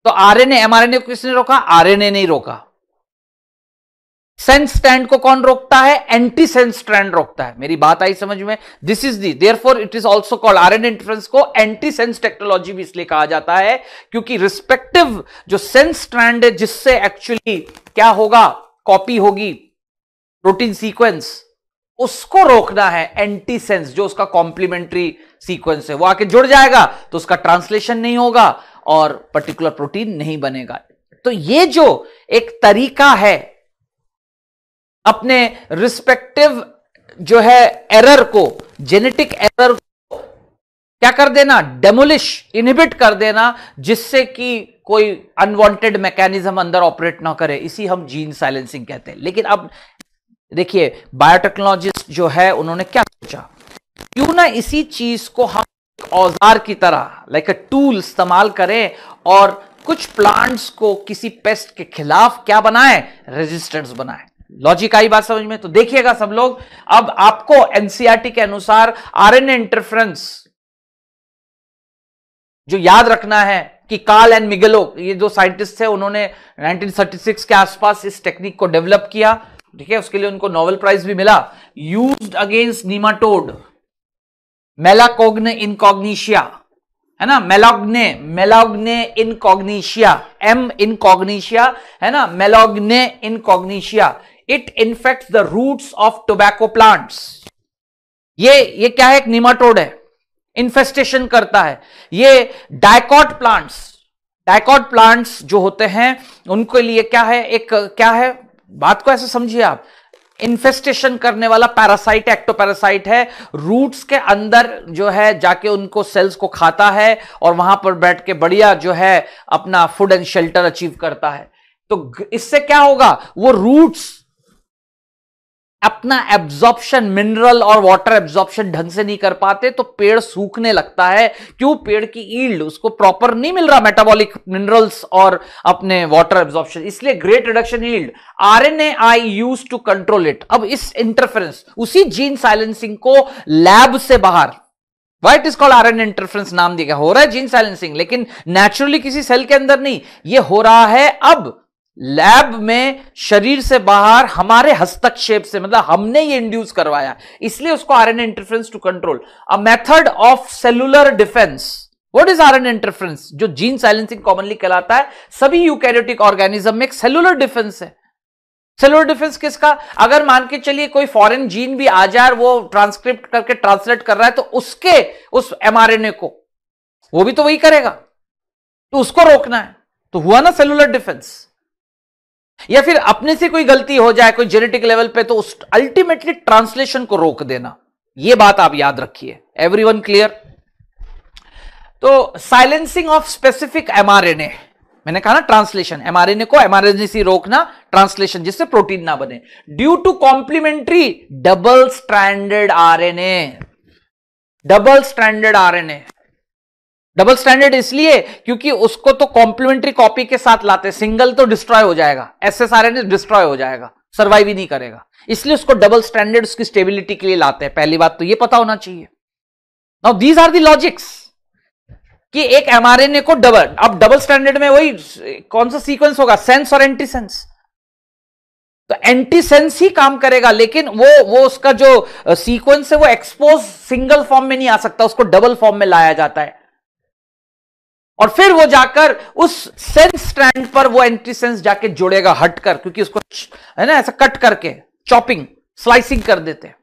तो आरएनए एमआरएनए को किसने रोका आरएनए ने रोका सेंस स्टैंड को कौन रोकता है एंटी सेंस स्टैंड रोकता है मेरी बात आई समझ में this is the therefore it is also called R N interference को एंटी सेंस टेक्नोलॉजी भी इसलिए कहा जाता है क्योंकि रिस्पेक्टिव जो सेंस स्टैंड है जिससे एक्चुअली क्या होगा कॉपी होगी प्रोटीन सीक्वेंस उसको रोकना है एंटीसेंस जो उसका कॉम्प्लीमेंट्री सीक्वेंस है वो आके जुड़ जाएगा तो उसका ट्रांसलेशन नहीं होगा और पर्टिकुलर प्रोटीन नहीं बनेगा तो ये जो एक तरीका है अपने रिस्पेक्टिव जो है एरर को जेनेटिक एरर को क्या कर देना डेमोलिश इनहिबिट कर देना जिससे कि कोई अनवांटेड मैकेनिज्म अंदर ऑपरेट ना करे इसी हम जीन साइलेंसिंग कहते हैं लेकिन अब देखिए बायोटेक्नोलॉजिस्ट जो है उन्होंने क्या सोचा क्यों ना इसी चीज को हम औजार की तरह लाइक अ टूल इस्तेमाल करें और कुछ प्लांट्स को किसी पेस्ट के खिलाफ क्या बनाए रेजिस्टेंस बनाए लॉजिक आई बात समझ में तो देखिएगा सब लोग अब आपको एनसीआरटी e के अनुसार आरएनए इंटरफ्रेंस जो याद रखना है कि काल एंड मिगेलो ये जो साइंटिस्ट थे उन्होंने 1936 के आसपास इस टेक्निक को डेवलप किया ठीक है उसके लिए उनको नोबेल प्राइज भी मिला use against nematode meloidogyne incognita है ना meloidogyne meloidogyne incognita M incognita है ना meloidogyne incognita it infect the roots of tobacco plants ये ये क्या है एक निमाटोड है इन्फेस्टेशन करता है ये डायकॉट प्लांट्स डायकॉट प्लांट्स जो होते हैं उनके लिए क्या है एक क्या है बात को ऐसे समझिए आप इन्फेस्टेशन करने वाला पैरासाइट एक्टोपैरासाइट है रूट्स के अंदर जो है जाके उनको सेल्स को खाता है और वहां पर बैठ के बढ़िया जो है अपना फूड एंड शेल्टर अचीव करता है तो इससे क्या होगा वो रूट्स अपना एब्जॉर्प्शन मिनरल और वाटर एब्जॉर्प्शन ढंग से नहीं कर पाते तो पेड़ सूखने लगता है क्यों पेड़ की ईल्ड उसको प्रॉपर नहीं मिल रहा मेटाबॉलिक मिनरल्स और अपने वाटर एब्जॉर्प्शन इसलिए great reduction yield R N A I use to control it अब इस इंटरफेरेंस उसी जीन साइलेंसिंग को लैब से बाहर वाइट is called R N interference नाम दिया हो रहा है जीन साइलेंसिंग लेकिन नेचुरली किसी सेल के अंदर नहीं ये हो रहा है अब लैब में शरीर से बाहर हमारे हस्तक्षेप से मतलब हमने ये इंड्यूस करवाया इसलिए उसको RNA interference to control a method of cellular defence what is N interference जो जीन साइलेंसिंग कॉमनली कहलाता है सभी यूकैरियोटिक ऑर्गेनिज्म में एक सेलुलर डिफेंस है सेलुलर डिफेंस किसका अगर मान के चलिए कोई फॉरेन जीन भी आ जाए वो ट्रांसक्रिप्ट करके ट्रांसलेट कर रहा है तो उसके उस एमआरएनए को वो भी तो वही करेगा तो उसको रोकना है तो हुआ ना सेलुलर डिफेंस या फिर अपने से कोई गलती हो जाए कोई जेनेटिक लेवल पे तो उस अल्टीमेटली ट्रांसलेशन को रोक देना यह बात आप याद रखिए एवरीवन क्लियर तो साइलेंसिंग ऑफ स्पेसिफिक एमआरएनए मैंने कहा ना ट्रांसलेशन एमआरएनए को एमआरएनए से रोकना ट्रांसलेशन जिससे प्रोटीन ना बने due to complementary double standard RNA double standard RNA double standard इसलिए क्योंकि उसको तो कॉम्प्लीमेंट्री कॉपी के साथ लाते सिंगल तो डिस्ट्रॉय हो जाएगा S S R N destroy हो जाएगा सर्वाइव ही नहीं करेगा इसलिए उसको डबल स्टैंडर्ड उसकी स्टेबिलिटी के लिए लाते हैं पहली बात तो ये पता होना चाहिए now these are the logics कि एक एमआरएनए को डबल अब डबल स्टैंडर्ड में वही कौन सा सीक्वेंस होगा सेंस और एंटी सेंस तो एंटी सेंस ही काम करेगा लेकिन वो वो उसका जो सीक्वेंस है वो एक्सपोज सिंगल फॉर्म में नहीं आ सकता उसको डबल फॉर्म में लाया जाता है और फिर वो जाकर उस सेंस स्ट्रैंड पर वो एंट्री सेंस जाके जोड़ेगा हटकर क्योंकि उसको है ना ऐसा कट करके चॉपिंग स्लाइसिंग कर देते हैं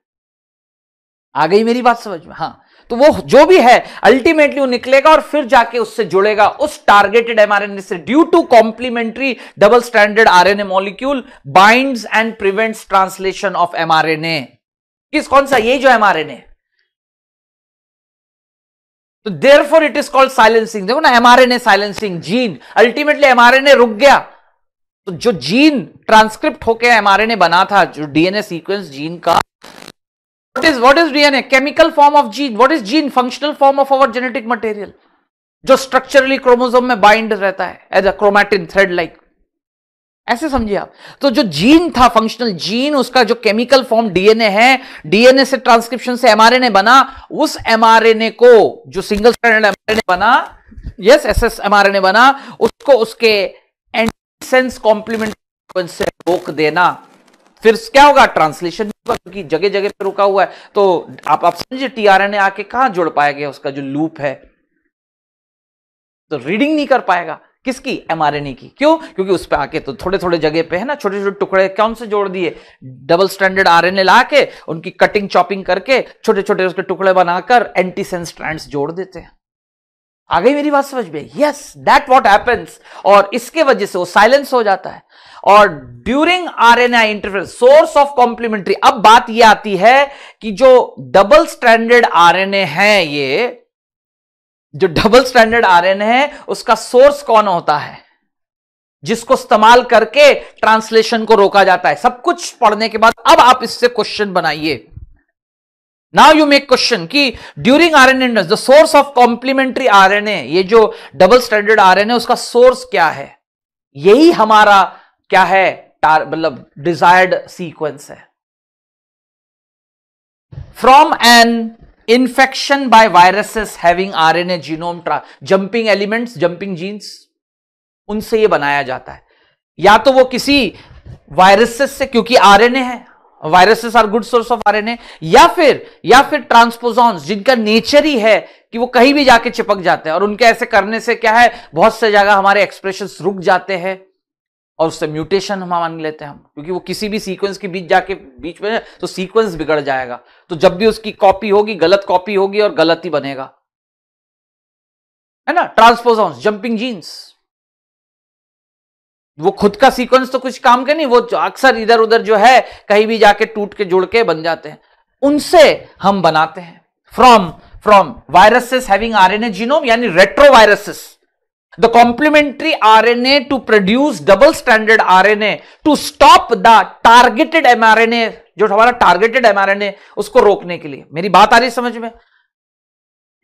आ गई मेरी बात समझ में हाँ तो वो जो भी है अल्टीमेटली वो निकलेगा और फिर जाके उससे जुड़ेगा उस टारगेटेड एमआरएनए से due to complementary double standard RNA molecule binds and prevents translation of mRNA किस कौन सा ये जो एमआरएनए तो therefore it is called silencing देखो ना mRNA silencing gene ultimately mRNA रुक गया तो जो जीन ट्रांसक्रिप्ट होके एमआरएनए बना था जो डीएनए सीक्वेंस जीन का what is what is DNA chemical form of gene what is gene functional form of our genetic material जो स्ट्रक्चरली क्रोमोजोम में बाइंड रहता है as a chromatin thread like ऐसे समझिए आप तो जो जीन था फंक्शनल जीन उसका जो केमिकल फॉर्म डीएनए है डीएनए से ट्रांसक्रिप्शन से एमआरएनए बना उस एमआरएनए को जो सिंगल स्ट्रैंडेड एमआरएनए बना यस एस एस एमआरएनए बना उसको उसके एंटीसेंस कॉम्प्लीमेंट से रोक देना फिर क्या होगा ट्रांसलेशन क्योंकि जगह जगह पर रुका हुआ है तो आप आप समझिए टीआरएनए आके कहा जोड़ पाया गया उसका जो लूप है तो रीडिंग नहीं कर पाएगा किसकी एमआरएनए की क्यों क्योंकि उस पर आके तो थोड़े थोड़े जगह पे है ना छोटे छोटे टुकड़े कौन से जोड़ दिए डबल स्टैंडर्ड आर आरएनए ला के उनकी कटिंग चॉपिंग करके छोटे छोटे उसके टुकड़े बनाकर एंटीसेंस स्ट्रैंड्स जोड़ देते हैं आ गई मेरी बात समझ में यस दैट वॉट हैपेंस और इसके वजह से वो साइलेंस हो जाता है और during R N I interference source of complementary अब बात ये आती है कि जो double standard R N A है ये जो डबल स्टैंडर्ड एन है उसका सोर्स कौन होता है जिसको इस्तेमाल करके ट्रांसलेशन को रोका जाता है सब कुछ पढ़ने के बाद अब आप इससे क्वेश्चन बनाइए नाउ यू मेक क्वेश्चन कि during R N the source of complementary R N A ये जो double standard R N A उसका सोर्स क्या है यही हमारा क्या है मतलब डिजायर्ड सीक्वेंस है from an infection by viruses having RNA genome jumping elements, jumping genes उनसे ये बनाया जाता है या तो वो किसी वायरसेस से क्योंकि आरएनए है viruses are good source of RNA या फिर या फिर ट्रांसपोजॉन्स जिनका नेचर ही है कि वो कहीं भी जाके चिपक जाते हैं और उनके ऐसे करने से क्या है बहुत से जगह हमारे एक्सप्रेशन रुक जाते हैं और उससे म्यूटेशन हम मान लेते हैं हम क्योंकि वो किसी भी सीक्वेंस के बीच जाके बीच में तो सीक्वेंस बिगड़ जाएगा तो जब भी उसकी कॉपी होगी गलत कॉपी होगी और गलत ही बनेगा है ना ट्रांसपोजॉन्स जंपिंग जीन्स वो खुद का सीक्वेंस तो कुछ काम के नहीं वो अक्सर इधर उधर जो है कहीं भी जाके टूट के जुड़ के बन जाते हैं उनसे हम बनाते हैं from from viruses having RNA genome यानी retroviruses the complementary RNA to produce double stranded RNA to stop the targeted mRNA जो हमारा एन ए उसको रोकने के लिए मेरी बात आ रही समझ में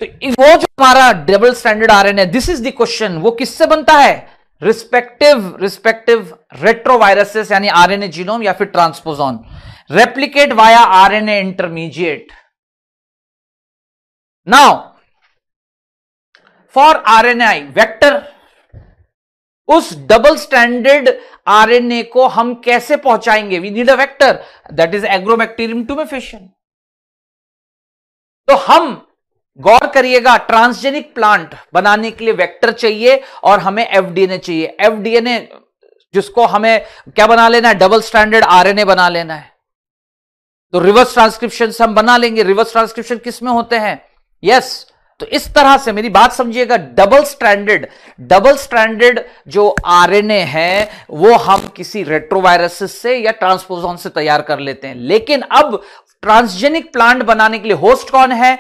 तो वो जो हमारा double standard RNA this is the question वो किससे बनता है रिस्पेक्टिव रिस्पेक्टिव रेट्रोवायरसेस यानी आरएनए जीनोम या फिर transposon replicate via RNA intermediate now for RNAi vector उस डबल स्टैंडर्ड आरएनए को हम कैसे पहुंचाएंगे we need a vector that is agrobacterium फिशन तो हम गौर करिएगा ट्रांसजेनिक प्लांट बनाने के लिए वेक्टर चाहिए और हमें एफडीएनए चाहिए एफडीएनए जिसको हमें क्या बना लेना है डबल स्टैंडर्ड आरएनए बना लेना है तो रिवर्स ट्रांसक्रिप्शन हम बना लेंगे रिवर्स ट्रांसक्रिप्शन किसमें होते हैं यस yes, तो इस तरह से मेरी बात समझिएगा डबल स्टैंडर्ड डबल स्टैंडर्ड जो आरएनए है वो हम किसी रेट्रोवायरस से या ट्रांसपोजोन से तैयार कर लेते हैं लेकिन अब ट्रांसजेनिक प्लांट बनाने के लिए होस्ट कौन है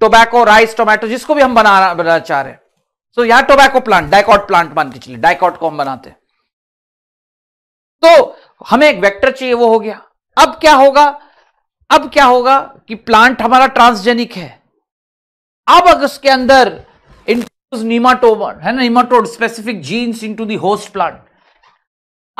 टोबैको राइस टोमेटो जिसको भी हम बनाना बनाना चाह रहे हैं तो यहां टोबैको प्लांट डायकॉट प्लांट मान के चलिए डायकॉट को हम बनाते हैं तो हमें एक वेक्टर चाहिए वो हो गया अब क्या होगा अब क्या होगा कि प्लांट हमारा ट्रांसजेनिक है अब अगर उसके अंदर इंट्रोड्यूस नीमाटोवर है ना nematode specific genes into the host plant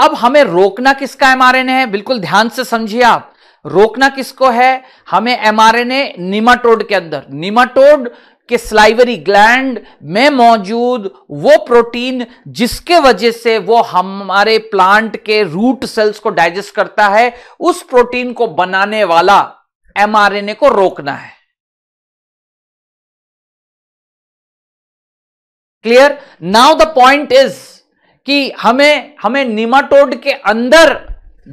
अब हमें रोकना किसका एमआरएनए है बिल्कुल ध्यान से समझिए आप रोकना किसको है हमें एमआरएनए नीमाटोड के अंदर नीमाटोड के स्लाइवरी ग्लैंड में मौजूद वो प्रोटीन जिसके वजह से वो हमारे प्लांट के रूट सेल्स को डाइजेस्ट करता है उस प्रोटीन को बनाने वाला एमआरएनए को रोकना है clear now the point is कि हमें हमें निमाटोड के अंदर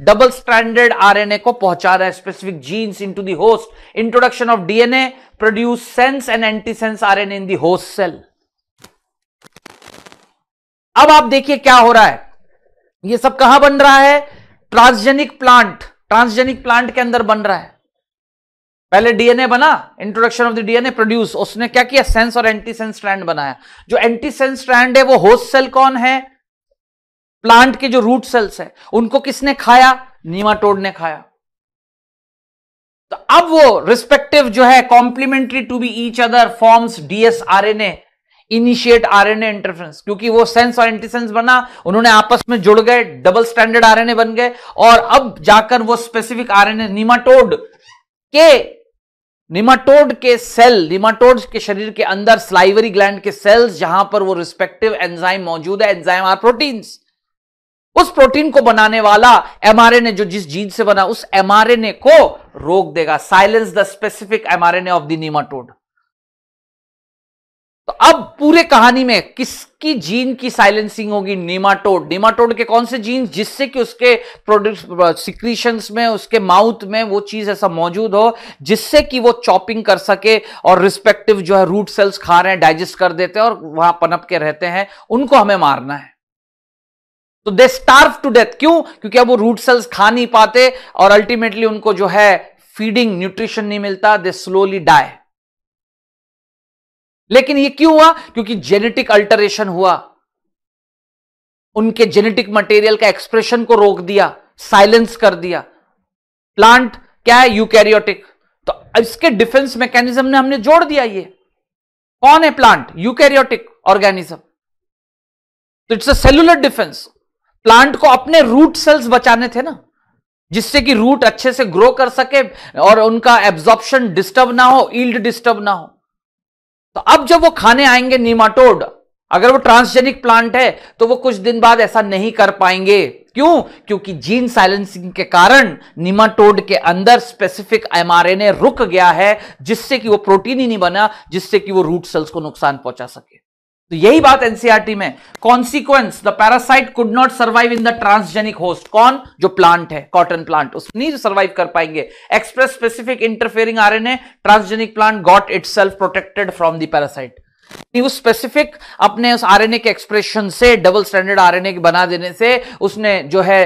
डबल स्टैंडर्ड आरएनए को पहुंचा रहा है specific genes into the host introduction of DNA produce sense and antisense RNA in the host cell अब आप देखिए क्या हो रहा है ये सब कहां बन रहा है ट्रांसजेनिक प्लांट ट्रांसजेनिक प्लांट के अंदर बन रहा है पहले डीएनए बना introduction of the DNA produce उसने क्या किया सेंस और एंटी सेंस स्ट्रैंड बनाया जो एंटी सेंस स्ट्रैंड है वो होस्ट सेल कौन है प्लांट के जो रूट सेल्स है उनको किसने खाया नीमाटोड ने खाया तो अब वो रिस्पेक्टिव जो है complementary to be each other forms DS RNA initiate RNA interference क्योंकि वो सेंस और एंटीसेंस बना उन्होंने आपस में जुड़ गए डबल स्टैंडर्ड आरएनए बन गए और अब जाकर वो स्पेसिफिक आरएनए नीमाटोड के निमाटोड के सेल निमाटोड के शरीर के अंदर स्लाइवरी ग्लैंड के सेल्स जहां पर वो रिस्पेक्टिव एंजाइम मौजूद है एंजाइम आर प्रोटीन्स उस प्रोटीन को बनाने वाला एमआरएनए जो जिस जीन से बना उस एमआरएनए को रोक देगा silence the specific mRNA of the nematode तो अब पूरे कहानी में किसकी जीन की साइलेंसिंग होगी निमाटोड निमाटोड के कौन से जीन जिससे कि उसके प्रोड्यूस सिक्रीशंस में उसके माउथ में वो चीज ऐसा मौजूद हो जिससे कि वो चॉपिंग कर सके और रिस्पेक्टिव जो है रूट सेल्स खा रहे हैं डाइजेस्ट कर देते हैं और वहां पनप के रहते हैं उनको हमें मारना है तो दे स्टार्व टू डेथ क्यों क्योंकि अब वो रूट सेल्स खा नहीं पाते और अल्टीमेटली उनको जो है फीडिंग न्यूट्रिशन नहीं मिलता दे स्लोली डाई लेकिन ये क्यों हुआ क्योंकि जेनेटिक अल्टरेशन हुआ उनके जेनेटिक मटेरियल का एक्सप्रेशन को रोक दिया साइलेंस कर दिया प्लांट क्या है यूकैरियोटिक तो इसके डिफेंस मैकेनिज्म ने हमने जोड़ दिया ये कौन है प्लांट यूकैरियोटिक ऑर्गेनिज्म तो it's a cellular defence plant को अपने रूट सेल्स बचाने थे ना जिससे कि रूट अच्छे से ग्रो कर सके और उनका एब्जॉर्प्शन डिस्टर्ब ना हो ईल्ड डिस्टर्ब ना हो तो अब जब वो खाने आएंगे नीमाटोड अगर वो ट्रांसजेनिक प्लांट है तो वो कुछ दिन बाद ऐसा नहीं कर पाएंगे क्यों क्योंकि जीन साइलेंसिंग के कारण निमाटोड के अंदर स्पेसिफिक एमआरएनए रुक गया है जिससे कि वो प्रोटीन ही नहीं बना जिससे कि वो रूट सेल्स को नुकसान पहुंचा सके तो यही बात एनसीआरटी e में consequence the parasite could not survive in the transgenic host कौन जो प्लांट है कॉटन प्लांट उस उसमें सर्वाइव कर पाएंगे express specific interfering RNA transgenic plant got itself protected from the parasite उस स्पेसिफिक अपने उस आरएनए के एक्सप्रेशन से डबल स्टैंडर्ड आरएनए के बना देने से उसने जो है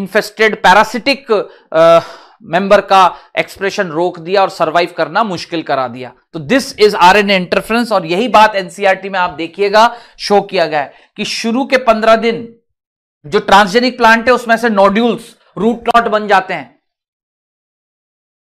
इन्फेस्टेड पैरासिटिक मेंबर का एक्सप्रेशन रोक दिया और सरवाइव करना मुश्किल करा दिया तो this is R N interference और यही बात एनसीआरटी e में आप देखिएगा शो किया गया है कि शुरू के पंद्रह दिन जो ट्रांसजेनिक प्लांट है उसमें से नोड्यूल्स रूट प्लॉट बन जाते हैं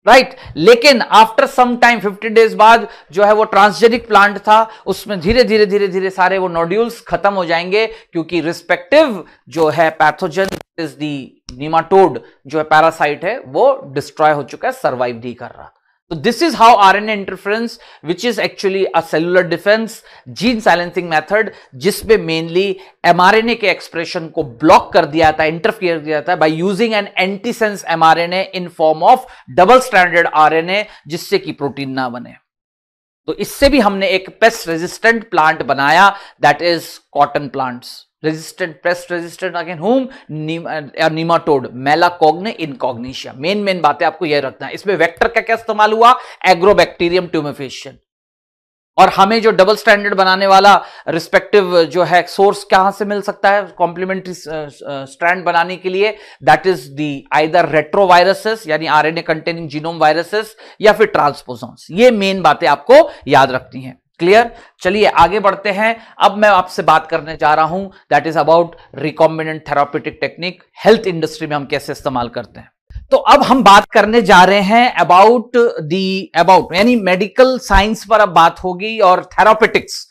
राइट right? लेकिन आफ्टर सम टाइम 50 डेज बाद जो है वो ट्रांसजेनिक प्लांट था उसमें धीरे धीरे धीरे धीरे सारे वो नोड्यूल्स खत्म हो जाएंगे क्योंकि रिस्पेक्टिव जो है पैथोजन इज दी जो है पैरासाइट है वो डिस्ट्रॉय हो चुका है सर्वाइव नहीं कर रहा तो this is how R RNA interference which is actually a cellular defence gene silencing method जिसमें mainly M R N A के एक्सप्रेशन को ब्लॉक कर दिया था इंटरफियर किया था by using an antisense M R N A in form of double standard RNA जिससे कि प्रोटीन ना बने तो इससे भी हमने एक पेस्ट रेजिस्टेंट प्लांट बनाया that is cotton plants resistant pest resistant again whom uh, uh, nematode melacogne incognitia main main बातें आपको यह रखना है इसमें वेक्टर का क्या इस्तेमाल हुआ एग्रोबैक्टीरियम ट्यूमिफिशियन और हमें जो डबल स्टैंडर्ड बनाने वाला रिस्पेक्टिव uh, जो है सोर्स कहां से मिल सकता है कॉम्प्लीमेंट्री स्टैंड बनाने के लिए that is the either retroviruses यानी आरएनए कंटेनिंग जीनोम वायरसेस या फिर ट्रांसपोजॉन्स ये मेन बातें आपको याद रखनी है क्लियर चलिए आगे बढ़ते हैं अब मैं आपसे बात करने जा रहा हूं that is about recombinant therapeutic technique health industry में हम कैसे इस्तेमाल करते हैं तो अब हम बात करने जा रहे हैं अबाउट दी अबाउट यानी मेडिकल साइंस पर अब बात होगी और थेरापेटिक्स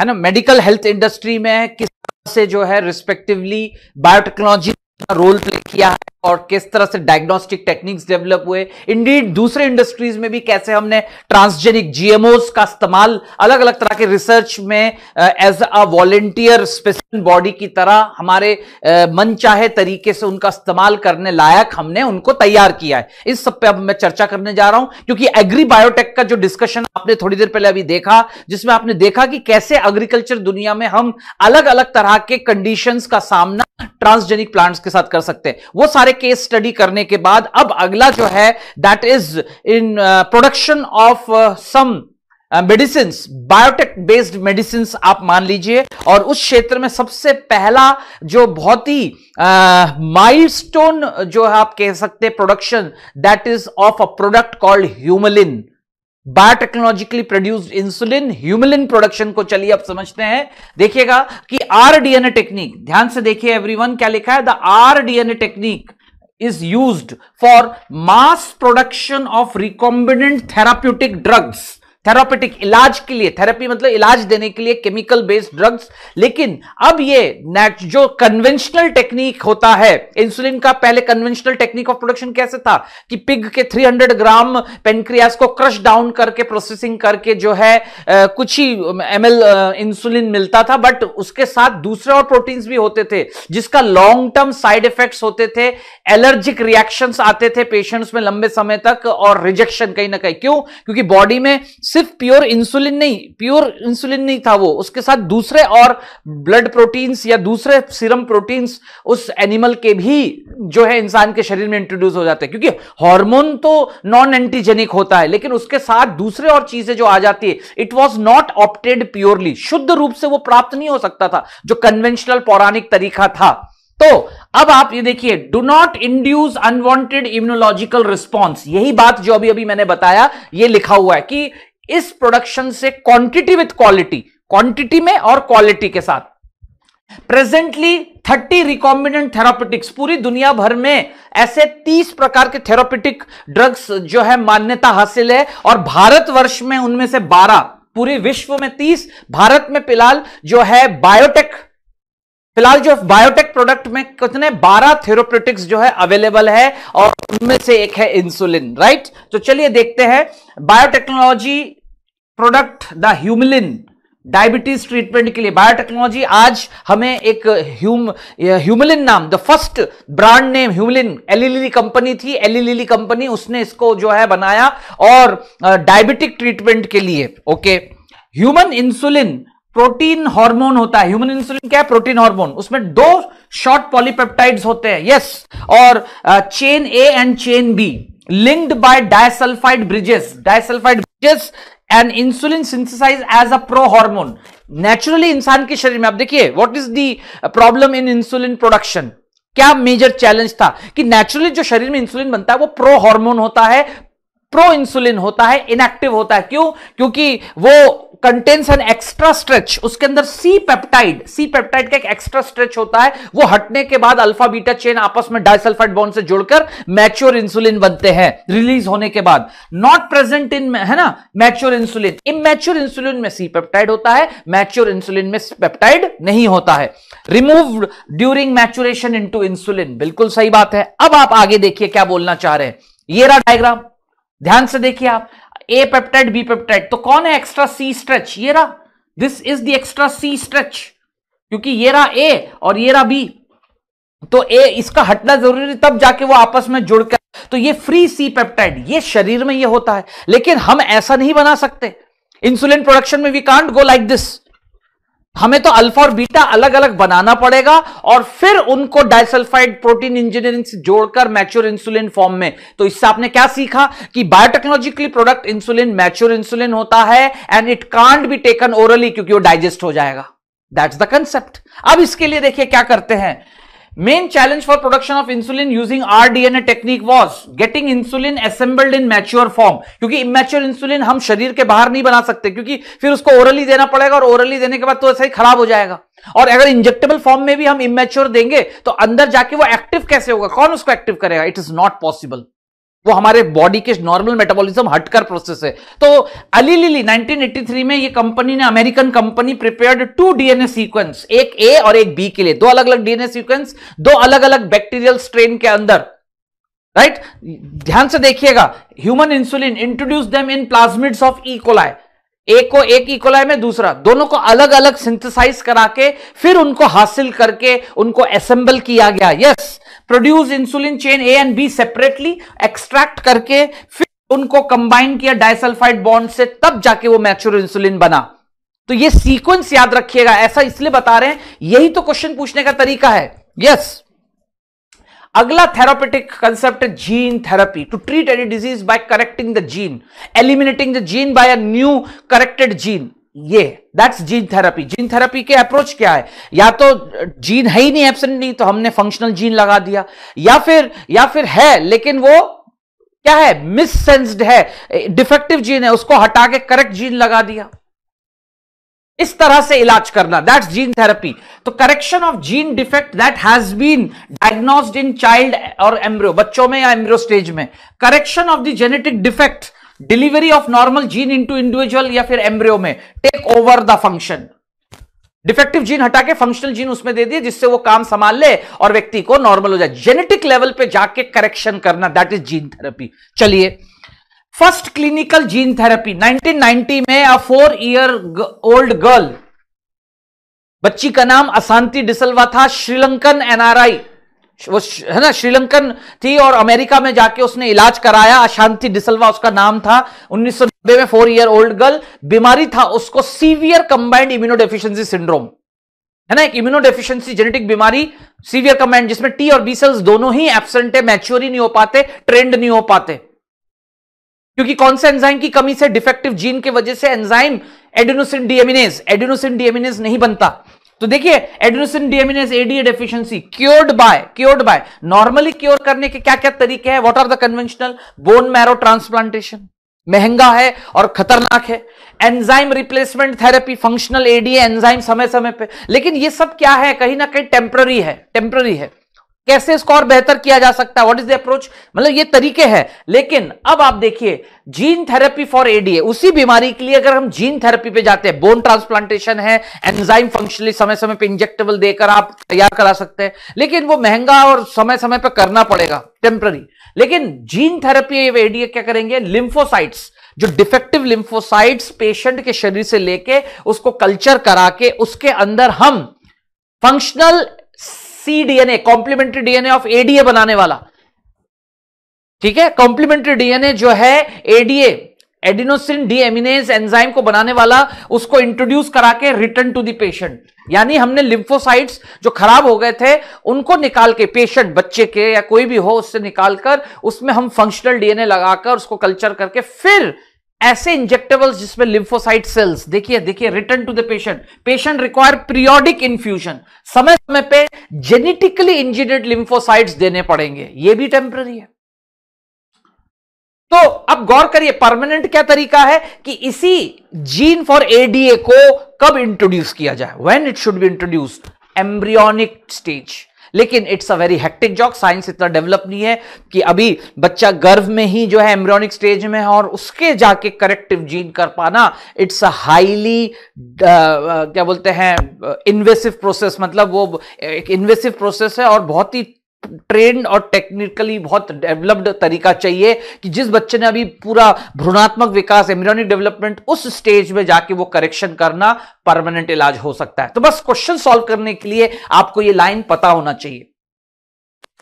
है ना मेडिकल हेल्थ इंडस्ट्री में किस तरह से जो है रिस्पेक्टिवली बायोटेक्नोलॉजी का रोल प्ले किया है और किस तरह से डायग्नोस्टिक टेक्निक्स डेवलप हुए इंडीड दूसरे इंडस्ट्रीज में भी कैसे हमने ट्रांसजेनिक जीएमओस का इस्तेमाल अलग अलग तरह के रिसर्च में as a volunteer specific body की तरह हमारे uh, मनचाहे तरीके से उनका इस्तेमाल करने लायक हमने उनको तैयार किया है इस सब पे अब मैं चर्चा करने जा रहा हूं क्योंकि एग्री बायोटेक का जो डिस्कशन आपने थोड़ी देर पहले अभी देखा जिसमें आपने देखा कि कैसे एग्रीकल्चर दुनिया में हम अलग अलग तरह के कंडीशन का सामना ट्रांसजेनिक प्लांट्स के साथ कर सकते हैं वो सारे सारे केस स्टडी करने के बाद अब अगला जो है that is in production of some medicine biotech based medicine आप मान लीजिए और उस क्षेत्र में सबसे पहला जो बहुत ही माइलस्टोन uh, जो है आप कह सकते हैं production that is of a product called Humulin biotechnologically produced insulin Humulin production को चलिए आप समझते हैं देखिएगा कि डीएनए टेक्निक ध्यान से देखिए एवरीवन क्या लिखा है the DNA technique is used for mass production of recombinant therapeutic drugs therapeutic इलाज के लिए थेरेपी मतलब इलाज देने के लिए केमिकल बेस्ड ड्रग्स लेकिन अब ये जो कन्वेंशनल टेक्निक होता है इंसुलिन का पहले कन्वेंशनल टेक्निक ऑफ प्रोडक्शन कैसे था कि पिग के 300 ग्राम पेनक्रियास को क्रश डाउन करके प्रोसेसिंग करके जो है आ, कुछ ही एम इंसुलिन मिलता था बट उसके साथ दूसरे और प्रोटीन्स भी होते थे जिसका लॉन्ग टर्म साइड इफेक्ट्स होते थे एलर्जिक रिएक्शंस आते थे पेशेंट्स में लंबे समय तक और रिजेक्शन कहीं ना कहीं क्यों क्योंकि बॉडी में सिर्फ प्योर इंसुलिन नहीं प्योर इंसुलिन नहीं था वो उसके साथ दूसरे और ब्लड प्रोटीन्स या दूसरे सीरम प्रोटीन्स उस एनिमल के भी जो है इंसान के शरीर में इंट्रोड्यूस हो जाते हैं क्योंकि हार्मोन तो नॉन एंटीजेनिक होता है लेकिन उसके साथ दूसरे और चीजें जो आ जाती है it was not opted purely शुद्ध रूप से वो प्राप्त नहीं हो सकता था जो कन्वेंशनल पौराणिक तरीका था तो अब आप ये देखिए do not induce unwanted immunological response यही बात जो अभी अभी मैंने बताया ये लिखा हुआ है कि इस प्रोडक्शन से क्वांटिटी विथ क्वालिटी क्वांटिटी में और क्वालिटी के साथ प्रेजेंटली थर्टी रिकॉम्बिनेंट थेरापेटिक्स पूरी दुनिया भर में ऐसे तीस प्रकार के थेरापेटिक ड्रग्स जो है मान्यता हासिल है और भारतवर्ष में उनमें से बारह पूरे विश्व में तीस भारत में फिलहाल जो है बायोटेक फिलहाल जो बायोटेक प्रोडक्ट में कितने बारह थेरोपेटिक्स जो है अवेलेबल है और उनमें से एक है इंसुलिन राइट तो चलिए देखते हैं biotechnology product the Humulin diabetes treatment के लिए बायोटेक्नोलॉजी आज हमें एक ह्यूम ह्यूमलिन नाम the first brand name Humulin Eli Lilly company थी एलिली कंपनी उसने इसको जो है बनाया और डायबिटिक ट्रीटमेंट के लिए okay human insulin protein hormone होता है ह्यूमन इंसुलिन क्या है प्रोटीन हार्मोन उसमें दो शॉर्ट पॉलीपेप्टाइड्स होते हैं यस और chain A and chain B linked by disulphide bridges disulphide yes, an insulin synthesise as a pro hormone naturally इंसान के शरीर में आप देखिए what is the problem in insulin production क्या मेजर चैलेंज था कि नेचुरली जो शरीर में इंसुलिन बनता है वो प्रो हार्मोन होता है प्रो इंसुलिन होता है इनएक्टिव होता है क्यों क्योंकि वो कंटेंस एन एक्स्ट्रा स्ट्रेच उसके अंदर सी पेप्टाइड सी पेप्टाइड का एक एक्स्ट्रा स्ट्रेच होता है वो हटने के बाद अल्फा बीटा चेन आपस में डाइसल्फाइड बॉन्ड से जुड़कर मैच्योर इंसुलिन बनते हैं रिलीज होने के बाद नॉट प्रेजेंट इन है ना mature insulin in mature insulin में सी पेप्टाइड होता है मैच्योर इंसुलिन में पेप्टाइड नहीं होता है remove during maturation to insulin बिल्कुल सही बात है अब आप आगे देखिए क्या बोलना चाह रहे हैं ये रहा डायग्राम ध्यान से देखिए आप ए पेप्टाइड बी पेप्टाइड तो कौन है एक्स्ट्रा सी स्ट्रेच ये रहा this is the extra C stretch क्योंकि ये रहा ए और ये रहा बी तो ए इसका हटना जरूरी तब जाके वो आपस में जुड़कर तो ये फ्री सी पेप्टाइड ये शरीर में ये होता है लेकिन हम ऐसा नहीं बना सकते इंसुलिन प्रोडक्शन में we can't go like this हमें तो अल्फा और बीटा अलग अलग बनाना पड़ेगा और फिर उनको डाइसल्फाइड प्रोटीन इंजीनियरिंग से जोड़कर मैच्योर इंसुलिन फॉर्म में तो इससे आपने क्या सीखा कि biotechnologically product insulin mature insulin होता है and it can't be taken orally क्योंकि वो डाइजेस्ट हो जाएगा दैट्स द कंसेप्ट अब इसके लिए देखिए क्या करते हैं Main challenge for production of insulin using rDNA technique was getting insulin assembled in mature form क्योंकि इमेच्योर इंसुलिन हम शरीर के बाहर नहीं बना सकते क्योंकि फिर उसको ओरली देना पड़ेगा और ओरली देने के बाद तो ऐसा ही खराब हो जाएगा और अगर इंजेक्टेबल फॉर्म में भी हम इमेच्योर देंगे तो अंदर जाके वो एक्टिव कैसे होगा कौन उसको एक्टिव करेगा इट इज नॉट पॉसिबल वो हमारे बॉडी के नॉर्मल मेटाबॉलिज्म हटकर प्रोसेस है तो अली लिली नाइनटीन में ये कंपनी ने American company prepared two DNA sequence एक ए और एक बी के लिए दो अलग अलग डीएनए सीक्वेंस दो अलग अलग बैक्टीरियल स्ट्रेन के अंदर राइट ध्यान से देखिएगा human insulin introduce them in plasmids of E coli एक को एक इकोलाई e. में दूसरा दोनों को अलग अलग सिंथेसाइज करा के फिर उनको हासिल करके उनको असेंबल किया गया yes produce insulin chain A and B separately extract करके फिर उनको कंबाइन किया डायसल्फाइड बॉन्ड से तब जाके वो मैच्योर इंसुलिन बना तो ये सीक्वेंस याद रखिएगा ऐसा इसलिए बता रहे हैं यही तो क्वेश्चन पूछने का तरीका है यस yes. अगला थेरापेटिक कंसेप्ट है gene therapy to treat any disease by correcting the gene eliminating the gene by a new corrected gene ये that's gene therapy gene therapy के अप्रोच क्या है या तो जीन uh, है ही नहीं एब्सेंट नहीं तो हमने फंक्शनल जीन लगा दिया या फिर या फिर है लेकिन वो क्या है मिससेंस्ड है डिफेक्टिव जीन है उसको हटा के करेक्ट जीन लगा दिया इस तरह से इलाज करना दैट्स जीन थेरेपी तो correction of gene defect that has been diagnosed in child और एम्ब्रियो बच्चों में या एम्ब्रियो स्टेज में correction of the genetic defect delivery of normal gene into individual या फिर एम्ब्रियो में take over the function defective gene हटा के फंक्शनल जीन उसमें दे दिए जिससे वो काम संभाल ले और व्यक्ति को नॉर्मल हो जाए जेनेटिक लेवल पे जाके करेक्शन करना दैट इज जीन थेरेपी चलिए फर्स्ट क्लिनिकल जीन थेरेपी 1990 में a four year old girl बच्ची का नाम अशांति डिसलवा था श्रीलंकन एनआरआई वो है ना श्रीलंकन थी और अमेरिका में जाके उसने इलाज कराया अशांति डिसलवा उसका नाम था उन्नीस में फोर ईयर ओल्ड गर्ल बीमारी था उसको सीवियर कंबाइंड इम्यूनो सिंड्रोम है ना एक इम्यूनो जेनेटिक बीमारी सीवियर कंबाइंड जिसमें टी और बी सेल्स दोनों ही एबसेंट है मैच्योरी नहीं हो पाते ट्रेंड नहीं हो पाते क्योंकि कौन से एंजाइम की कमी से डिफेक्टिव जीन के वजह से enzyme adenosine deaminase adenosine deaminase नहीं बनता तो देखिए adenosine deaminase AD deficiency cured by cured by normally cure करने के क्या क्या तरीके हैं what are the conventional bone marrow transplantation महंगा है और खतरनाक है enzyme replacement therapy functional ADA enzyme समय समय पे लेकिन ये सब क्या है कहीं ना कहीं टेम्प्ररी है टेम्प्ररी है कैसे स्कोर बेहतर किया जा सकता है व्हाट इज द अप्रोच मतलब ये तरीके हैं लेकिन अब आप देखिए जीन थेरेपी फॉर एडीए उसी बीमारी के लिए अगर हम जीन थेरेपी पे जाते हैं बोन ट्रांसप्लांटेशन है एंजाइम फंक्शनली समय समय पे इंजेक्टेबल देकर आप तैयार करा सकते हैं लेकिन वो महंगा और समय समय पर करना पड़ेगा टेम्पररी लेकिन जीन थेरेपी एडीए क्या करेंगे लिम्फोसाइट्स जो डिफेक्टिव लिम्फोसाइट्स पेशेंट के शरीर से लेके उसको कल्चर करा के उसके अंदर हम functional C DNA complementary DNA of ADA बनाने वाला ठीक है कॉम्प्लीमेंट्री डीएनए जो है एडीए एडिनोसिन डीएमिनेज एंजाइम को बनाने वाला उसको इंट्रोड्यूस करा के रिटर्न टू दी पेशेंट यानी हमने लिम्फोसाइट्स जो खराब हो गए थे उनको निकाल के पेशेंट बच्चे के या कोई भी हो उससे निकालकर उसमें हम फंक्शनल डीएनए लगाकर उसको कल्चर करके फिर ऐसे इंजेक्टेबल्स जिसमें लिम्फोसाइट सेल्स देखिए देखिए return to the patient patient require periodic infusion समय समय पे जेनेटिकली इंजीनियर्ड लिम्फोसाइट्स देने पड़ेंगे ये भी टेम्पररी है तो अब गौर करिए परमानेंट क्या तरीका है कि इसी जीन फॉर एडीए को कब इंट्रोड्यूस किया जाए when it should be introduced embryonic stage लेकिन it's a very hectic job science इतना डेवलप नहीं है कि अभी बच्चा गर्भ में ही जो है एम्ब्रॉनिक स्टेज में है और उसके जाके करेक्टिव जीन कर पाना इट्स अ हाईली क्या बोलते हैं इन्वेसिव uh, प्रोसेस मतलब वो एक इन्वेसिव प्रोसेस है और बहुत ही ट्रेंड और टेक्निकली बहुत डेवलप्ड तरीका चाहिए कि जिस बच्चे ने अभी पूरा भ्रूणात्मक विकास एम्ब्रियोनिक डेवलपमेंट उस स्टेज में जाके वो करेक्शन करना परमानेंट इलाज हो सकता है तो बस क्वेश्चन सॉल्व करने के लिए आपको ये लाइन पता होना चाहिए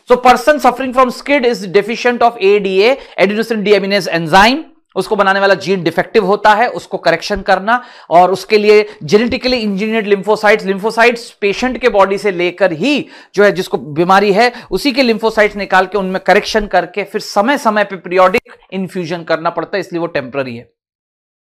so person suffering from SCID is deficient of ADA adenosine deaminase enzyme उसको बनाने वाला जीन डिफेक्टिव होता है उसको करेक्शन करना और उसके लिए genetically engineered lymphocytes lymphocytes patient के बॉडी से लेकर ही जो है जिसको बीमारी है उसी के लिम्फोसाइट्स निकाल के उनमें करेक्शन करके फिर समय समय पे पीरियोडिक इन्फ्यूजन करना पड़ता है इसलिए वो टेम्प्ररी है